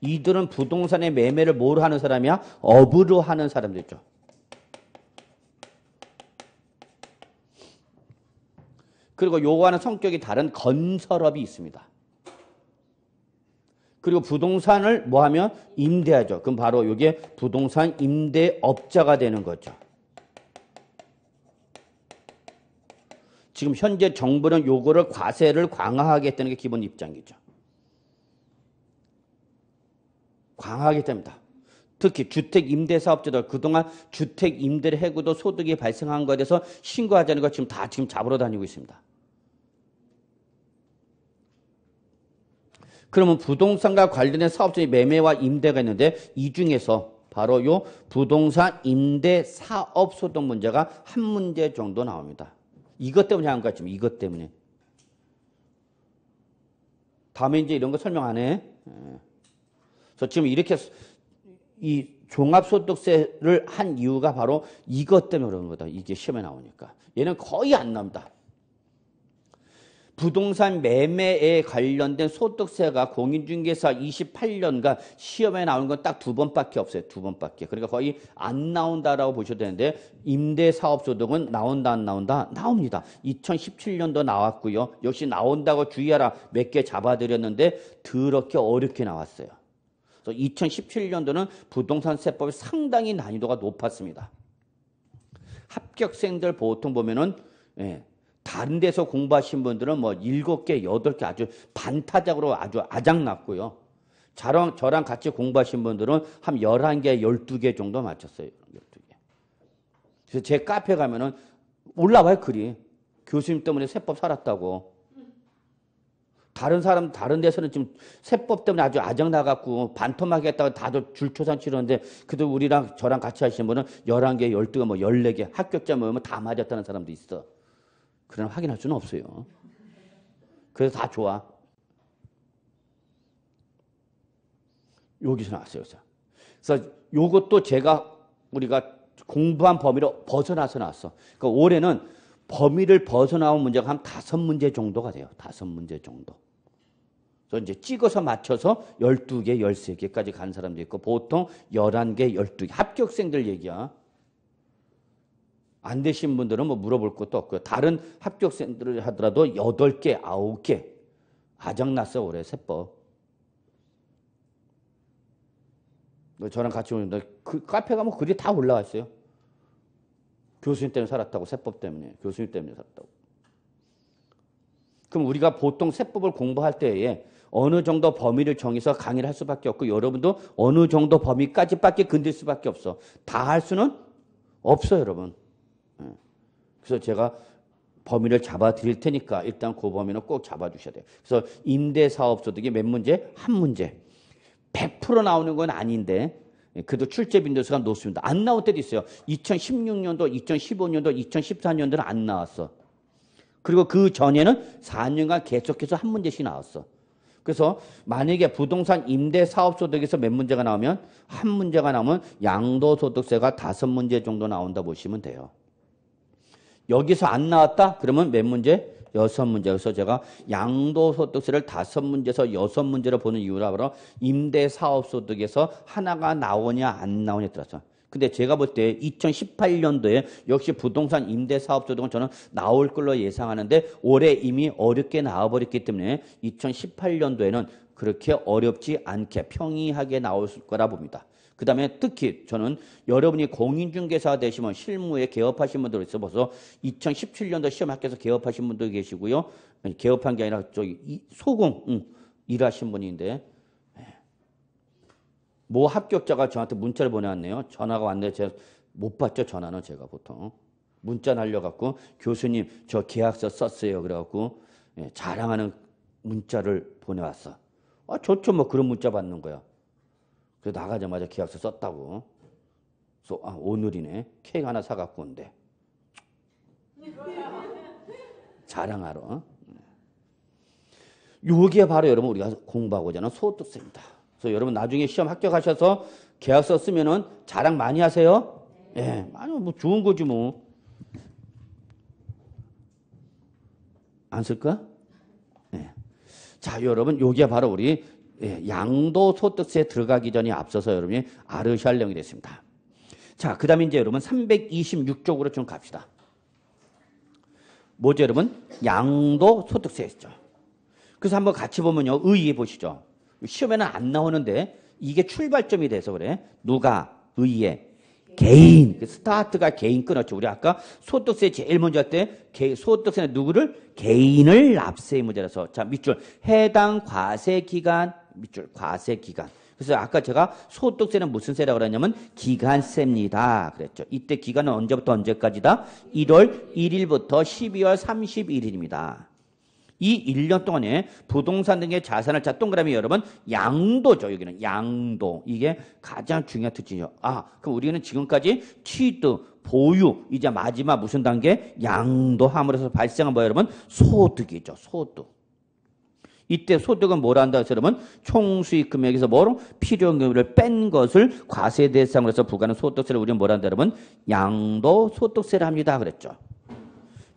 이들은 부동산의 매매를 뭐로 하는 사람이야? 업으로 하는 사람들이죠. 그리고 요거와는 성격이 다른 건설업이 있습니다. 그리고 부동산을 뭐 하면 임대하죠. 그럼 바로 이게 부동산 임대업자가 되는 거죠. 지금 현재 정부는 요거를 과세를 강화하겠다는 게 기본 입장이죠. 강하게 됩니다. 특히 주택 임대 사업자들 그동안 주택 임대를 해고도 소득이 발생한 것에 대해서 신고하자는 것 지금 다 지금 잡으러 다니고 있습니다. 그러면 부동산과 관련된 사업자의 매매와 임대가 있는데 이 중에서 바로 요 부동산 임대 사업 소득 문제가 한 문제 정도 나옵니다. 이것 때문에 한 거야 지금 이것 때문에. 다음에 이제 이런 거 설명 안 해. 예. 그래서 지금 이렇게 이 종합소득세를 한 이유가 바로 이것 때문에 그런 거다. 이게 시험에 나오니까. 얘는 거의 안 나옵니다. 부동산 매매에 관련된 소득세가 공인중개사 28년간 시험에 나오는 건 딱 두 번밖에 없어요. 두 번밖에. 그러니까 거의 안 나온다라고 보셔도 되는데 임대사업소득은 나온다 안 나온다? 나옵니다. 2017년도 나왔고요. 역시 나온다고 주의하라 몇 개 잡아드렸는데 더럽게 어렵게 나왔어요. 그래서 2017년도는 부동산 세법이 상당히 난이도가 높았습니다. 합격생들 보통 보면은 예, 다른 데서 공부하신 분들은 뭐 일곱 개, 여덟 개 아주 반타작으로 아주 아작났고요. 저랑, 저랑 같이 공부하신 분들은 한1 1개1 2개 정도 맞췄어요. 12개. 그래서 제 카페 가면은 올라와요, 글이. 교수님 때문에 세법 살았다고. 다른 사람 다른 데서는 지금 세법 때문에 아주 아정 나갔고 반토막했다고 다들 줄초상 치르는데 그래도 우리랑 저랑 같이 하시는 분은 11개, 12개, 뭐 14개 합격자 모으면 다 맞았다는 사람도 있어. 그러나 확인할 수는 없어요. 그래서 다 좋아. 여기서 나왔어요. 그래서 이것도 제가 우리가 공부한 범위로 벗어나서 나왔어. 그러니까 올해는 범위를 벗어나온 문제가 한 다섯 문제 정도가 돼요. 다섯 문제 정도. 그래서 이제 찍어서 맞춰서 12개, 13개까지 간 사람도 있고 보통 11개, 12개 합격생들 얘기야. 안 되신 분들은 뭐 물어볼 것도 없고요. 다른 합격생들을 하더라도 8개, 9개. 아장났어 올해 세법. 저랑 같이 오는데 그 카페 가면 글이 다 올라와 있어요. 교수님 때문에 살았다고 세법 때문에 교수님 때문에 살았다고. 그럼 우리가 보통 세법을 공부할 때에 어느 정도 범위를 정해서 강의를 할 수밖에 없고 여러분도 어느 정도 범위까지밖에 건들 수밖에 없어. 다 할 수는 없어, 여러분. 예. 그래서 제가 범위를 잡아 드릴 테니까 일단 그 범위는 꼭 잡아 주셔야 돼요. 그래서 임대 사업 소득이 몇 문제? 한 문제. 100% 나오는 건 아닌데 예, 그래도 출제 빈도수가 높습니다. 안 나올 때도 있어요. 2016년도, 2015년도, 2014년도는 안 나왔어. 그리고 그 전에는 4년간 계속해서 한 문제씩 나왔어. 그래서 만약에 부동산 임대 사업소득에서 몇 문제가 나오면 한 문제가 나오면 양도소득세가 다섯 문제 정도 나온다 보시면 돼요. 여기서 안 나왔다? 그러면 몇 문제? 여섯 문제. 그래서 제가 양도소득세를 다섯 문제에서 여섯 문제로 보는 이유라 바로 임대사업소득에서 하나가 나오냐 안 나오냐 들었어요. 근데 제가 볼 때 2018년도에 역시 부동산 임대 사업 조정은 저는 나올 걸로 예상하는데 올해 이미 어렵게 나와버렸기 때문에 2018년도에는 그렇게 어렵지 않게 평이하게 나올 거라 봅니다. 그 다음에 특히 저는 여러분이 공인중개사 되시면 실무에 개업하신 분들 있어서 봐 2017년도 시험 합격해서 개업하신 분도 계시고요. 개업한 게 아니라 저기 소공 응, 일하신 분인데 뭐 합격자가 저한테 문자를 보내왔네요. 전화가 왔네데 제가 못 받죠, 전화는 제가 보통. 문자 날려갖고 교수님 저 계약서 썼어요. 그래갖고 예, 자랑하는 문자를 보내왔어. 아 좋죠 뭐 그런 문자 받는 거야. 그래서 나가자마자 계약서 썼다고. 그래서 아 오늘이네 케이크 하나 사갖고 온대. 자랑하러. 예. 요게 바로 여러분 우리가 공부하고자 하는 소득세입니다. 그래서 여러분 나중에 시험 합격하셔서 계약서 쓰면은 자랑 많이 하세요. 예, 네. 아니 뭐 좋은 거지 뭐. 안 쓸까? 예. 자, 여러분 여기가 바로 우리 예, 양도 소득세 들어가기 전에 앞서서 여러분이 아르샬령이 됐습니다. 자, 그 다음에 이제 여러분 326쪽으로 좀 갑시다. 뭐죠, 여러분? 양도 소득세였죠. 그래서 한번 같이 보면요. 의의해 보시죠. 시험에는 안 나오는데 이게 출발점이 돼서 그래. 누가 의에 개인 그 스타트가 개인 끊었죠. 우리 아까 소득세 제일 먼저 할 때 소득세는 누구를 개인을 납세 의문제라서자 밑줄 해당 과세 기간 밑줄 과세 기간. 그래서 아까 제가 소득세는 무슨 세라고 그랬냐면 기간세입니다. 그랬죠. 이때 기간은 언제부터 언제까지다? 1월 1일부터 12월 31일입니다. 이 1년 동안에 부동산 등의 자산을 자 동그라미 여러분 양도죠. 여기는 양도. 이게 가장 중요한 특징이죠. 아, 그럼 우리는 지금까지 취득, 보유, 이제 마지막 무슨 단계? 양도함으로써 발생한 뭐 여러분? 소득이죠. 소득. 이때 소득은 뭘 한다 해서 여러분 총수익 금액에서 뭐로 필요한 금액을 뺀 것을 과세 대상으로서 부과하는 소득세를 우리는 뭘 한다 그러면 양도 소득세를 합니다 그랬죠.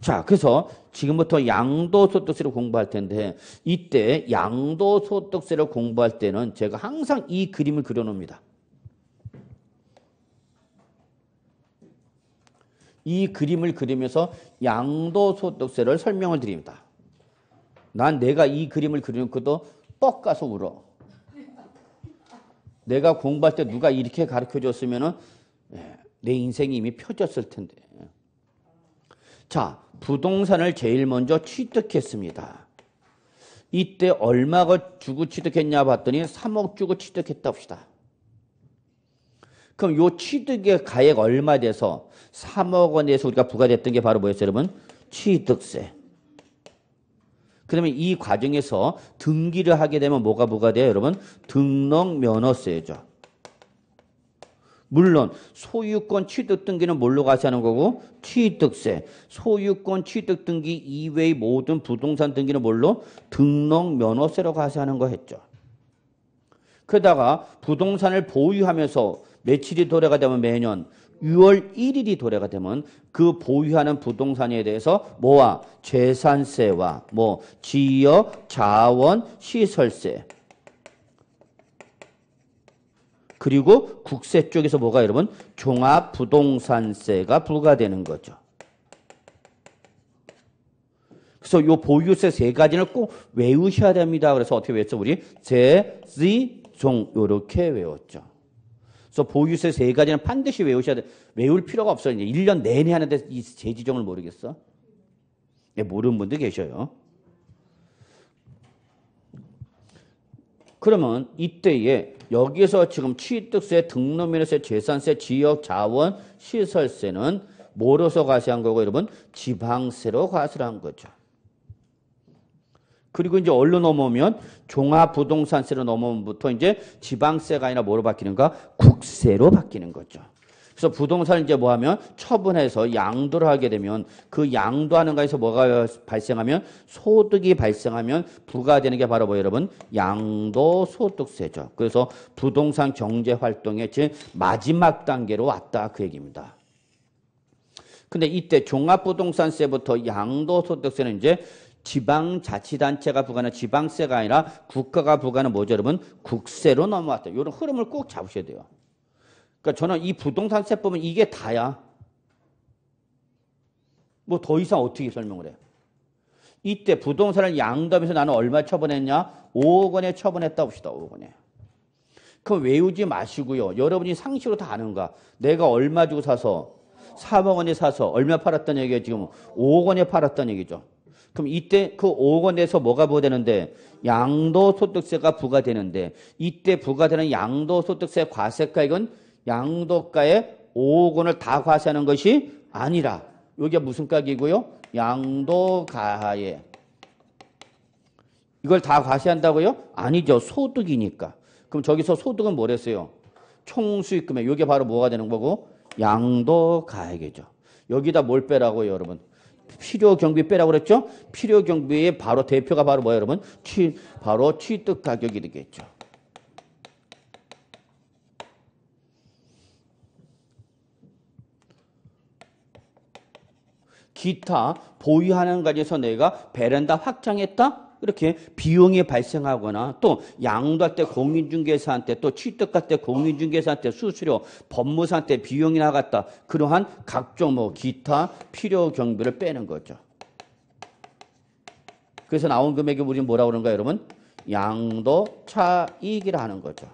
자, 그래서 지금부터 양도소득세를 공부할 텐데 이때 양도소득세를 공부할 때는 제가 항상 이 그림을 그려놓습니다. 이 그림을 그리면서 양도소득세를 설명을 드립니다. 난 내가 이 그림을 그리는 것도 뻑 가서 울어. 내가 공부할 때 누가 이렇게 가르쳐 줬으면 예, 내 인생이 이미 펴졌을 텐데. 자, 부동산을 제일 먼저 취득했습니다. 이때 얼마 가 주고 취득했냐 봤더니 3억 주고 취득했다합시다 그럼 이 취득의 가액 얼마 돼서 3억 원에서 우리가 부과됐던 게 바로 뭐였어요, 여러분? 취득세. 그러면 이 과정에서 등기를 하게 되면 뭐가 부과돼요, 여러분? 등록 면허세죠. 물론 소유권 취득 등기는 뭘로 같이 하는 거고 취득세. 소유권 취득 등기 이외의 모든 부동산 등기는 뭘로 등록 면허세로 같이 하는 거 했죠. 그러다가 부동산을 보유하면서 며칠이 도래가 되면 매년 6월 1일이 도래가 되면 그 보유하는 부동산에 대해서 뭐와 재산세와 뭐 지역 자원 시설세 그리고 국세 쪽에서 뭐가 여러분 종합부동산세가 부과되는 거죠. 그래서 요 보유세 세가지는꼭 외우셔야 됩니다. 그래서 어떻게 외웠죠? 우리 제, 지, 종 요렇게 외웠죠. 그래서 보유세 세 가지는 반드시 외우셔야 돼. 외울 필요가 없어요. 1년 내내 하는데 이 제지종을 모르겠어? 네, 모르는 분들 계셔요. 그러면 이때에 여기에서 지금 취득세, 등록면허세, 재산세, 지역 자원, 시설세는 뭐로서 과세한 거고 여러분 지방세로 과세를 한 거죠. 그리고 이제 얼른 넘어오면 종합부동산세로 넘어오면부터 이제 지방세가 아니라 뭐로 바뀌는가? 국세로 바뀌는 거죠. 그래서 부동산을 이제 뭐 하면 처분해서 양도를 하게 되면 그 양도하는 거에서 뭐가 발생하면 소득이 발생하면 부과되는 게 바로 뭐 여러분 양도 소득세죠. 그래서 부동산 경제 활동의 제 마지막 단계로 왔다 그 얘기입니다. 근데 이때 종합부동산세부터 양도소득세는 이제 지방자치단체가 부과하는 지방세가 아니라 국가가 부과하는 뭐죠 여러분? 국세로 넘어왔다. 이런 흐름을 꼭 잡으셔야 돼요. 그러니까 저는 이 부동산세 법은 이게 다야. 뭐 더 이상 어떻게 설명을 해요? 이때 부동산을 양도하면서 나는 얼마 처분했냐? 5억 원에 처분했다 봅시다. 5억 원에. 그럼 외우지 마시고요. 여러분이 상식으로 다 아는가? 내가 얼마 주고 사서 3억 원에 사서 얼마 팔았다는 얘기예요 지금 5억 원에 팔았다는 얘기죠. 그럼 이때 그 5억 원에서 뭐가 부과되는데 양도소득세가 부과되는데 이때 부과되는 양도소득세 과세가액은 양도가의 5억 원을 다 과세하는 것이 아니라 여기가 무슨 가격이고요? 양도가에 이걸 다 과세한다고요? 아니죠. 소득이니까. 그럼 저기서 소득은 뭐랬어요? 총수익금에 이게 바로 뭐가 되는 거고? 양도가액이죠. 여기다 뭘 빼라고요, 여러분? 필요 경비 빼라고 그랬죠? 필요 경비의 바로 대표가 바로 뭐예요, 여러분? 취, 바로 취득 가격이 되겠죠. 기타 보유하는 것에서 내가 베란다 확장했다? 이렇게 비용이 발생하거나 또 양도할 때 공인중개사한테 또 취득할 때 공인중개사한테 수수료, 법무사한테 비용이 나갔다. 그러한 각종 뭐 기타 필요 경비를 빼는 거죠. 그래서 나온 금액이 우리 뭐라 그러는가 여러분? 양도 차익이라 는 거죠.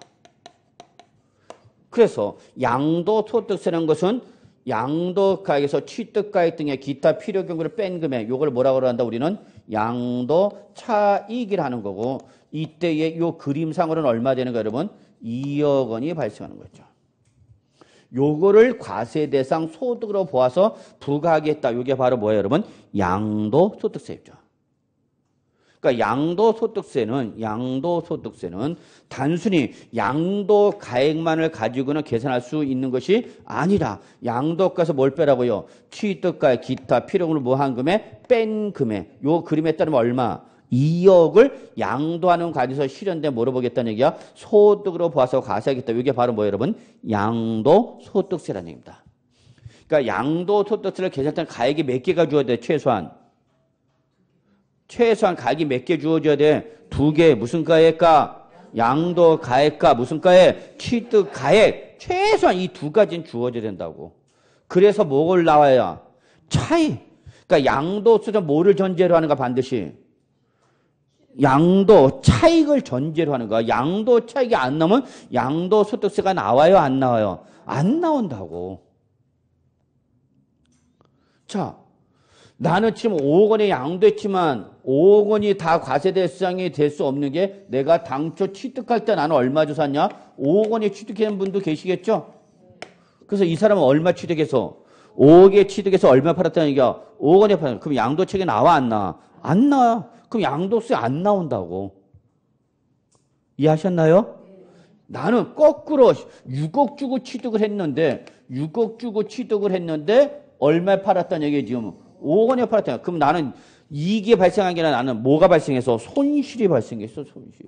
그래서 양도 소득세라는 것은 양도가액에서 취득가액 등의 기타 필요 경비를뺀 금액 요걸 뭐라고 그러 한다 우리는 양도 차익이라는 거고 이때의 요 그림상으로는 얼마 되는 가 여러분 2억 원이 발생하는 거죠. 요거를 과세 대상 소득으로 보아서 부과하겠다. 요게 바로 뭐예요, 여러분? 양도 소득세입죠. 그러니까 양도소득세는 양도소득세는 단순히 양도 가액만을 가지고는 계산할 수 있는 것이 아니라 양도가에서 뭘 빼라고요? 취득가 기타, 필요금을 뭐한 금에 뺀 금에 요 그림에 따르면 얼마? 2억을 양도하는 과정에서 실현된 물어보겠다는 얘기야. 소득으로 보아서 과세하겠다. 이게 바로 뭐 여러분? 양도소득세라는 얘기입니다. 그러니까 양도소득세를 계산할 때 가액이 몇 개가 주어야 돼? 최소한 최소한 각이 몇 개 주어져야 돼? 두 개. 무슨 가액가? 양도 가액가. 무슨 가액? 취득 가액. 최소한 이 두 가지는 주어져야 된다고. 그래서 뭐를 나와야? 차이. 그러니까 양도 수전 뭐를 전제로 하는가 반드시? 양도 차익을 전제로 하는 거야. 양도 차익이 안 나오면 양도 소득세가 나와요, 안 나와요? 안 나온다고. 자, 나는 지금 5억 원의 양도했지만 5억 원이 다 과세 대상이 될 수 없는 게 내가 당초 취득할 때 나는 얼마 주샀냐? 5억 원에 취득한 분도 계시겠죠? 그래서 이 사람은 얼마 취득해서 5억에 취득해서 얼마 팔았다는 얘기야? 5억 원에 팔았다. 그럼 양도책에 나와 안 나와? 안 나와. 그럼 양도세 안 나온다고. 이해하셨나요? 나는 거꾸로 6억 주고 취득을 했는데 6억 주고 취득을 했는데 얼마 팔았다는 얘기예요 지금 5억 원이 팔았잖아. 그럼 나는 이익이 발생한 게 아니라 나는 뭐가 발생해서 손실이 발생했어, 손실.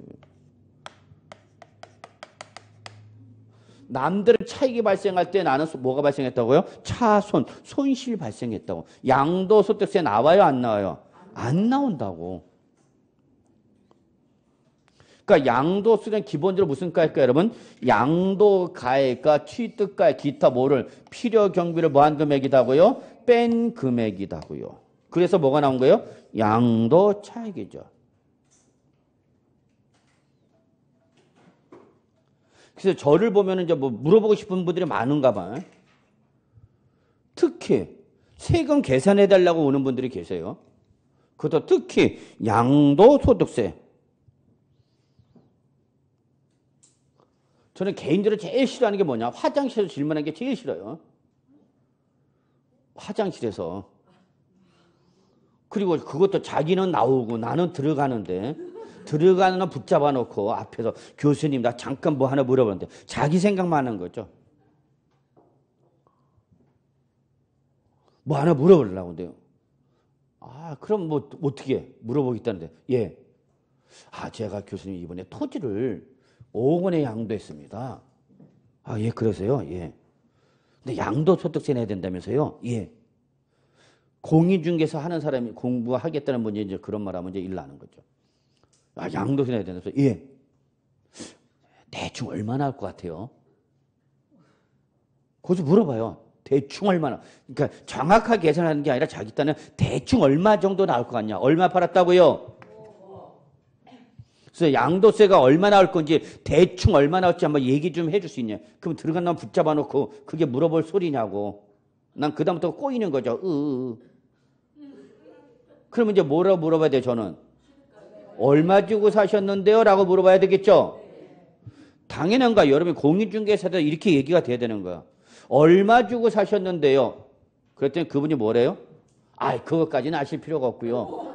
남들은 차익이 발생할 때 나는 뭐가 발생했다고요? 차손, 손실 발생했다고. 양도 소득세 나와요, 안 나와요? 안 나온다고. 그러니까 양도수는 기본적으로 무슨 가일까 요 여러분? 양도가액과 취득가액, 기타 뭐를 필요 경비를 뭐한 금액이다고요? 뺀 금액이다고요. 그래서 뭐가 나온 거예요? 양도 차익이죠. 그래서 저를 보면 이제 뭐 물어보고 싶은 분들이 많은가 봐요. 특히 세금 계산해 달라고 오는 분들이 계세요. 그것도 특히 양도 소득세. 저는 개인적으로 제일 싫어하는 게 뭐냐? 화장실에서 질문하는 게 제일 싫어요. 화장실에서 그리고 그것도 자기는 나오고 나는 들어가는데 들어가는 거 붙잡아 놓고 앞에서 교수님 나 잠깐 뭐 하나 물어보는데 자기 생각만 하는 거죠. 뭐 하나 물어보려고 하는데요 아, 그럼 뭐 어떻게 물어보겠다는데. 예. 아, 제가 교수님 이번에 토지를 5억 원에 양도했습니다. 아, 예, 그러세요? 예. 근데 양도 소득세 내야 된다면서요? 예. 공인중개사 하는 사람이 공부하겠다는 문제 이제 그런 말하면 이제 일 나는 거죠. 아, 양도세 내야 된다면서 예. 대충 얼마나 할 것 같아요? 거기서 물어봐요. 대충 얼마나. 그러니까 정확하게 계산하는 게 아니라 자기 딴에 대충 얼마 정도 나올 것 같냐. 얼마 팔았다고요? 그래서 양도세가 얼마 나올 건지 대충 얼마 나올지 한번 얘기 좀 해줄 수 있냐. 그럼 들어간 다음 붙잡아 놓고 그게 물어볼 소리냐고. 난 그다음부터 꼬이는 거죠. 으으으. 그 이제 뭐라고 물어봐야 돼, 저는? 얼마 주고 사셨는데요? 라고 물어봐야 되겠죠? 당연한 거야. 여러분, 공인중개사도 이렇게 얘기가 돼야 되는 거야. 얼마 주고 사셨는데요? 그랬더니 그분이 뭐래요? 아이, 그것까지는 아실 필요가 없고요.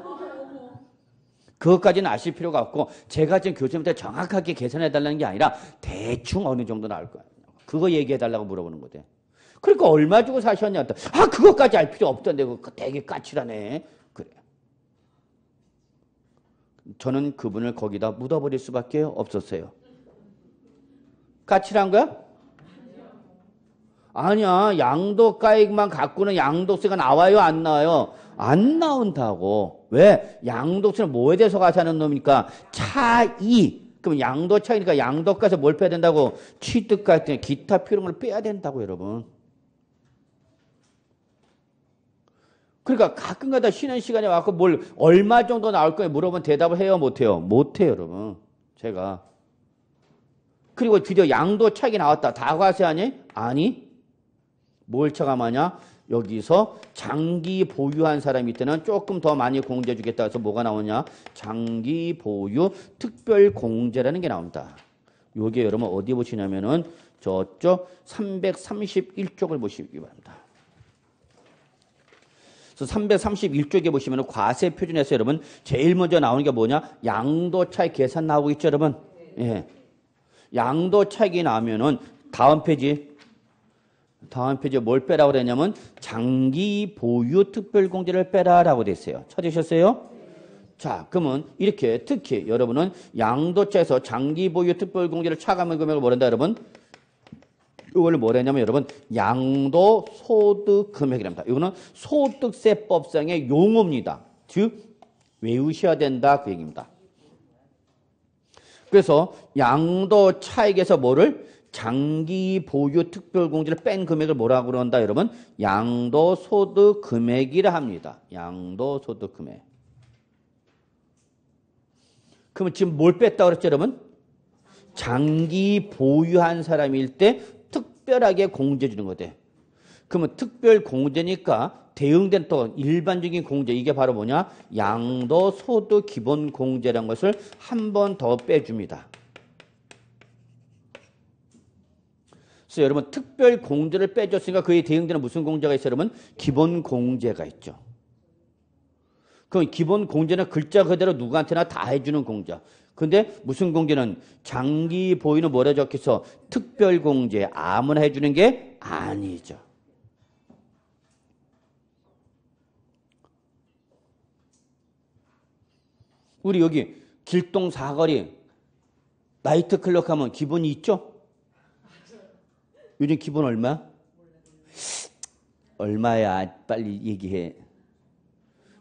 그것까지는 아실 필요가 없고 제가 지금 교수님한테 정확하게 계산해 달라는 게 아니라 대충 어느 정도 나올 거야. 그거 얘기해 달라고 물어보는 거대. 그러니까 얼마 주고 사셨냐? 아 그것까지 알 필요 없던데 그거 되게 까칠하네. 그래. 저는 그분을 거기다 묻어버릴 수밖에 없었어요. 까칠한 거야? 아니야. 양도가액만 갖고는 양도세가 나와요, 안 나와요? 안 나온다고. 왜? 양도처럼 뭐에 대해서 가사는 놈이니까 차이. 그럼 양도 차이니까 양도 가서 뭘 빼야 된다고? 취득 같은 기타 필요한 걸 빼야 된다고 여러분. 그러니까 가끔가다 쉬는 시간에 와서 뭘 얼마 정도 나올 거에 물어보면 대답을 해요 못해요? 못해요 여러분. 제가. 그리고 드디어 양도 차익이 나왔다. 다 과세하니? 아니. 뭘 차감하냐? 여기서 장기 보유한 사람 밑에는 조금 더 많이 공제 해 주겠다 해서 뭐가 나오냐? 장기 보유 특별 공제라는 게 나옵니다. 요게 여러분 어디 보시냐면은 저쪽 331쪽을 보시기 바랍니다. 그래서 331쪽에 보시면 과세 표준에서 여러분 제일 먼저 나오는 게 뭐냐? 양도 차익 계산 나오고 있죠, 여러분? 예. 양도 차익이 나오면은 다음 페이지 다음 페이지에 뭘 빼라고 그랬냐면 장기 보유 특별공제를 빼라라고 돼 있어요. 찾으셨어요? 자, 그러면 이렇게 특히 여러분은 양도차에서 장기 보유 특별공제를 차감한 금액을 뭐란다 여러분? 이걸 뭐랬냐면 여러분 양도 소득 금액이랍니다. 이거는 소득세법상의 용어입니다. 즉 외우셔야 된다 그 얘기입니다. 그래서 양도 차익에서 뭐를 장기 보유 특별 공제를 뺀 금액을 뭐라 그런다 여러분? 양도 소득 금액이라 합니다. 양도 소득 금액. 그러면 지금 뭘 뺐다 그랬죠, 여러분? 장기 보유한 사람일 때 특별하게 공제 주는 거대. 그러면 특별 공제니까 대응된 또 일반적인 공제 이게 바로 뭐냐? 양도 소득 기본 공제란 것을 한 번 더 빼줍니다. 그래서 여러분 특별 공제를 빼줬으니까 그에 대응되는 무슨 공제가 있어요? 여러분 기본 공제가 있죠. 그럼 기본 공제는 글자 그대로 누구한테나 다 해주는 공제. 근데 무슨 공제는 장기 보이는 뭐라 적혀서 특별 공제 아무나 해주는 게 아니죠. 우리 여기 길동 사거리 나이트클럽 하면 기본이 있죠? 요즘 기본 얼마? 얼마야? 빨리 얘기해.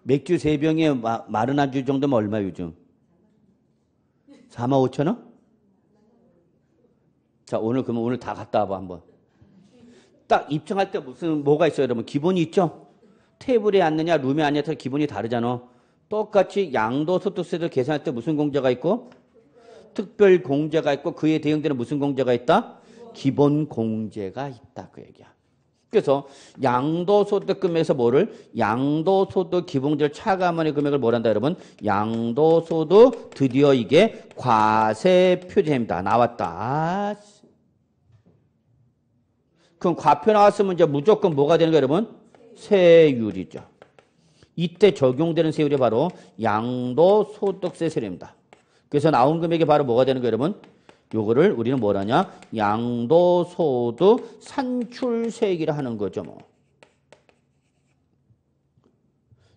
맥주 3병에 마, 른 안주 정도면 얼마 요즘? 4만 5천 원? 자, 오늘 그러면 오늘 다 갔다 와봐, 한번. 딱입청할때 무슨, 뭐가 있어요, 여러분? 기본이 있죠? 테이블에 앉느냐, 룸에 앉느냐, 기본이 다르잖아. 똑같이 양도 소득세도 계산할 때 무슨 공제가 있고? 특별 공제가 있고, 그에 대응되는 무슨 공제가 있다? 기본 공제가 있다고 그 얘기합니다. 그래서 양도소득금에서 뭐를 양도소득 기본제를 차감하는 금액을 뭐란다 여러분 양도소득 드디어 이게 과세 표제입니다 나왔다 그럼 과표 나왔으면 이제 무조건 뭐가 되는 거예요 여러분 세율이죠 이때 적용되는 세율이 바로 양도소득세 세율입니다 그래서 나온 금액이 바로 뭐가 되는 거예요 여러분 요거를 우리는 뭐라냐? 양도소득 산출세액이라 하는 거죠, 뭐.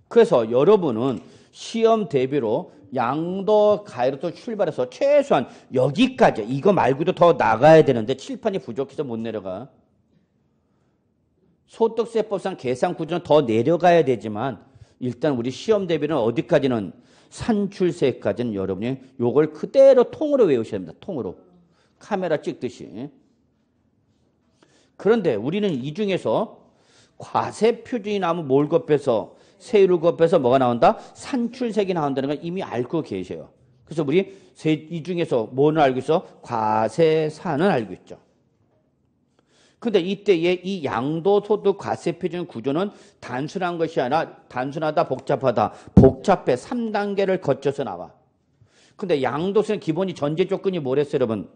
그래서 여러분은 시험 대비로 양도 가이로부 출발해서 최소한 여기까지 이거 말고도 더 나가야 되는데 칠판이 부족해서 못 내려가. 소득세법상 계산 구조는 더 내려가야 되지만 일단 우리 시험 대비는 어디까지는 산출세까지는 여러분이 요걸 그대로 통으로 외우셔야 됩니다. 통으로. 카메라 찍듯이. 그런데 우리는 이 중에서 과세 표준이 나면 뭘 곱해서 세율을 곱해서 뭐가 나온다? 산출세이 나온다는 걸 이미 알고 계세요. 그래서 우리 세, 이 중에서 뭐는 알고 있어? 과세산은 알고 있죠. 근데 이때의 이 양도소득 과세표준 구조는 단순한 것이 아니라 단순하다 복잡하다 복잡해 3단계를 거쳐서 나와. 근데 양도세는 기본이 전제 조건이 뭐랬어요 여러분?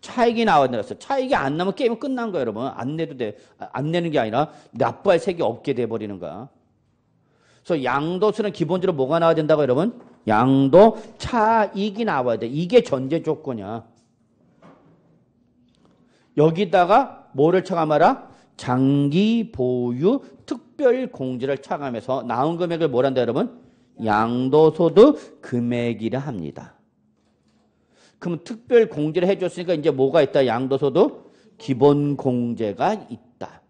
차익이 나왔어. 차익이 안 나면 게임은 끝난 거야, 여러분. 안 내도 돼. 안 내는 게 아니라 납부할 색이 없게 돼버리는 거야. 그래서 양도수는 기본적으로 뭐가 나와야 된다고, 여러분? 양도 차익이 나와야 돼. 이게 전제 조건이야. 여기다가 뭐를 차감하라? 장기 보유 특별 공제를 차감해서 나온 금액을 뭐란다, 여러분? 양도소득 금액이라 합니다. 그러면 특별 공제를 해줬으니까 이제 뭐가 있다? 양도소득 기본 공제가 있다.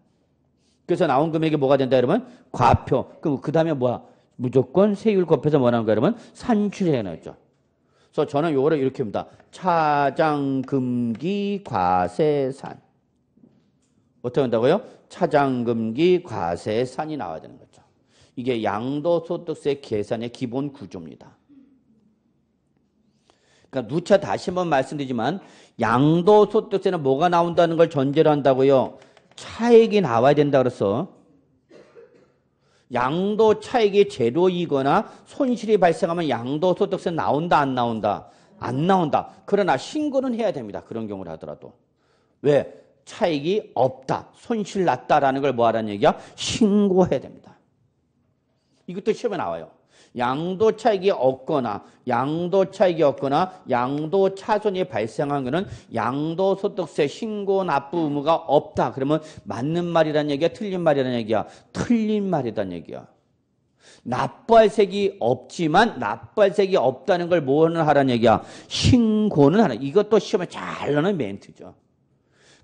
그래서 나온 금액이 뭐가 된다? 그러면 과표. 그럼 그 다음에 뭐야? 무조건 세율 곱해서 뭐라는 거야? 그러면 산출해 놨죠 그래서 저는 요거를 이렇게 합니다. 차장금기 과세산. 어떻게 한다고요? 차장금기 과세산이 나와야 되는 거죠. 이게 양도소득세 계산의 기본 구조입니다. 그러니까 누차 다시 한번 말씀드리지만 양도소득세는 뭐가 나온다는 걸 전제로 한다고요. 차액이 나와야 된다 그래서 양도 차액이 제로이거나 손실이 발생하면 양도소득세 나온다 안 나온다 안 나온다. 그러나 신고는 해야 됩니다. 그런 경우를 하더라도 왜차액이 없다 손실 났다라는 걸 뭐하라는 얘기야? 신고해야 됩니다. 이것도 시험에 나와요. 양도 차익이 없거나 양도 차익이 없거나 양도 차손이 발생한 것은 양도 소득세 신고 납부 의무가 없다. 그러면 맞는 말이란 얘기야, 틀린 말이란 얘기야. 틀린 말이란 얘기야. 납부할색이 없지만 납부할색이 없다는 걸 뭐는 하라는 얘기야. 신고는 하라. 이것도 시험에 잘나는 멘트죠.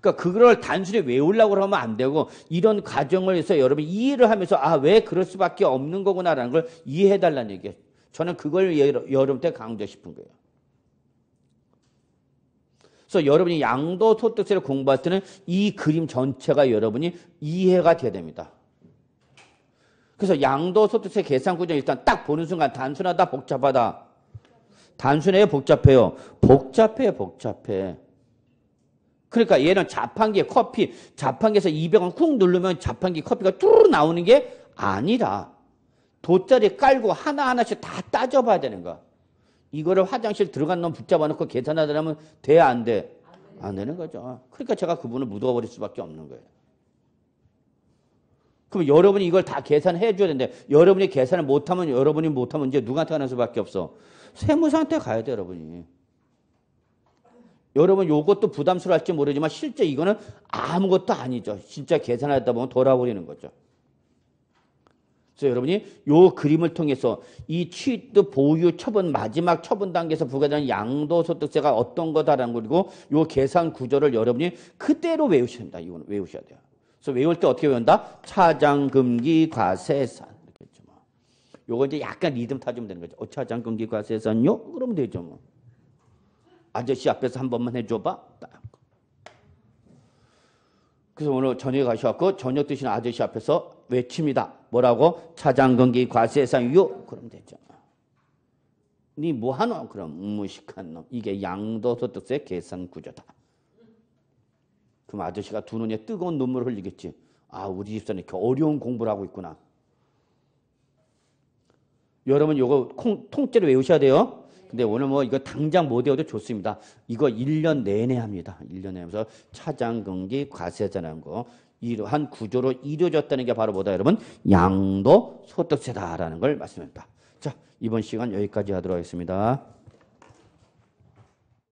그러니까 그걸 단순히 외우려고 하면 안 되고 이런 과정을 해서 여러분이 이해를 하면서 아 왜 그럴 수밖에 없는 거구나라는 걸 이해해 달라는 얘기예요. 저는 그걸 여러분한테 강조 싶은 거예요. 그래서 여러분이 양도 소득세를 공부할 때는 이 그림 전체가 여러분이 이해가 돼야 됩니다. 그래서 양도 소득세 계산 구조 는 일단 딱 보는 순간 단순하다 복잡하다. 단순해요 복잡해요. 복잡해 복잡해. 그러니까 얘는 자판기에 커피, 자판기에서 200원 쿵 누르면 자판기 커피가 뚜루 나오는 게 아니라 돗자리 깔고 하나하나씩 다 따져봐야 되는 거야. 이거를 화장실 들어간 놈 붙잡아놓고 계산하더라면 돼, 안 돼? 안 되는 거죠. 그러니까 제가 그분을 묻어버릴 수밖에 없는 거예요. 그럼 여러분이 이걸 다 계산해 줘야 되는데 여러분이 계산을 못하면 여러분이 못하면 이제 누구한테 가는 수밖에 없어. 세무사한테 가야 돼 여러분이. 여러분 이것도 부담스러울지 모르지만 실제 이거는 아무것도 아니죠. 진짜 계산하다 보면 돌아버리는 거죠. 그래서 여러분이 이 그림을 통해서 이 취득 보유 처분 마지막 처분 단계에서 부과되는 양도소득세가 어떤 거다라는 거 그리고 이 계산 구조를 여러분이 그대로 외우십니다. 이건 외우셔야 돼요. 그래서 외울 때 어떻게 외운다? 차장금기 과세산 이렇게 했죠. 뭐. 요거 이제 약간 리듬 타주면 되는 거죠. 어, 차장금기 과세산요? 그러면 되죠. 뭐. 아저씨 앞에서 한 번만 해줘봐. 그래서 오늘 저녁에 가셔갖고 저녁 드시는 아저씨 앞에서 외칩니다. 뭐라고? 차장건기 과세상 유. 그럼 됐죠니 뭐하노? 그럼 무식한 놈. 이게 양도소득세 계산 구조다. 그럼 아저씨가 두 눈에 뜨거운 눈물을 흘리겠지. 아 우리 집사는 이렇게 어려운 공부를 하고 있구나. 여러분 이거 통째로 외우셔야 돼요. 근데 오늘 뭐 이거 당장 못 외워도 좋습니다. 이거 1년 내내 합니다. 1년 내내 하면서 차장금기 과세자라는 거 이러한 구조로 이루어졌다는 게 바로 뭐다 여러분? 양도 소득세다라는 걸 말씀합니다. 자, 이번 시간 여기까지 하도록 하겠습니다.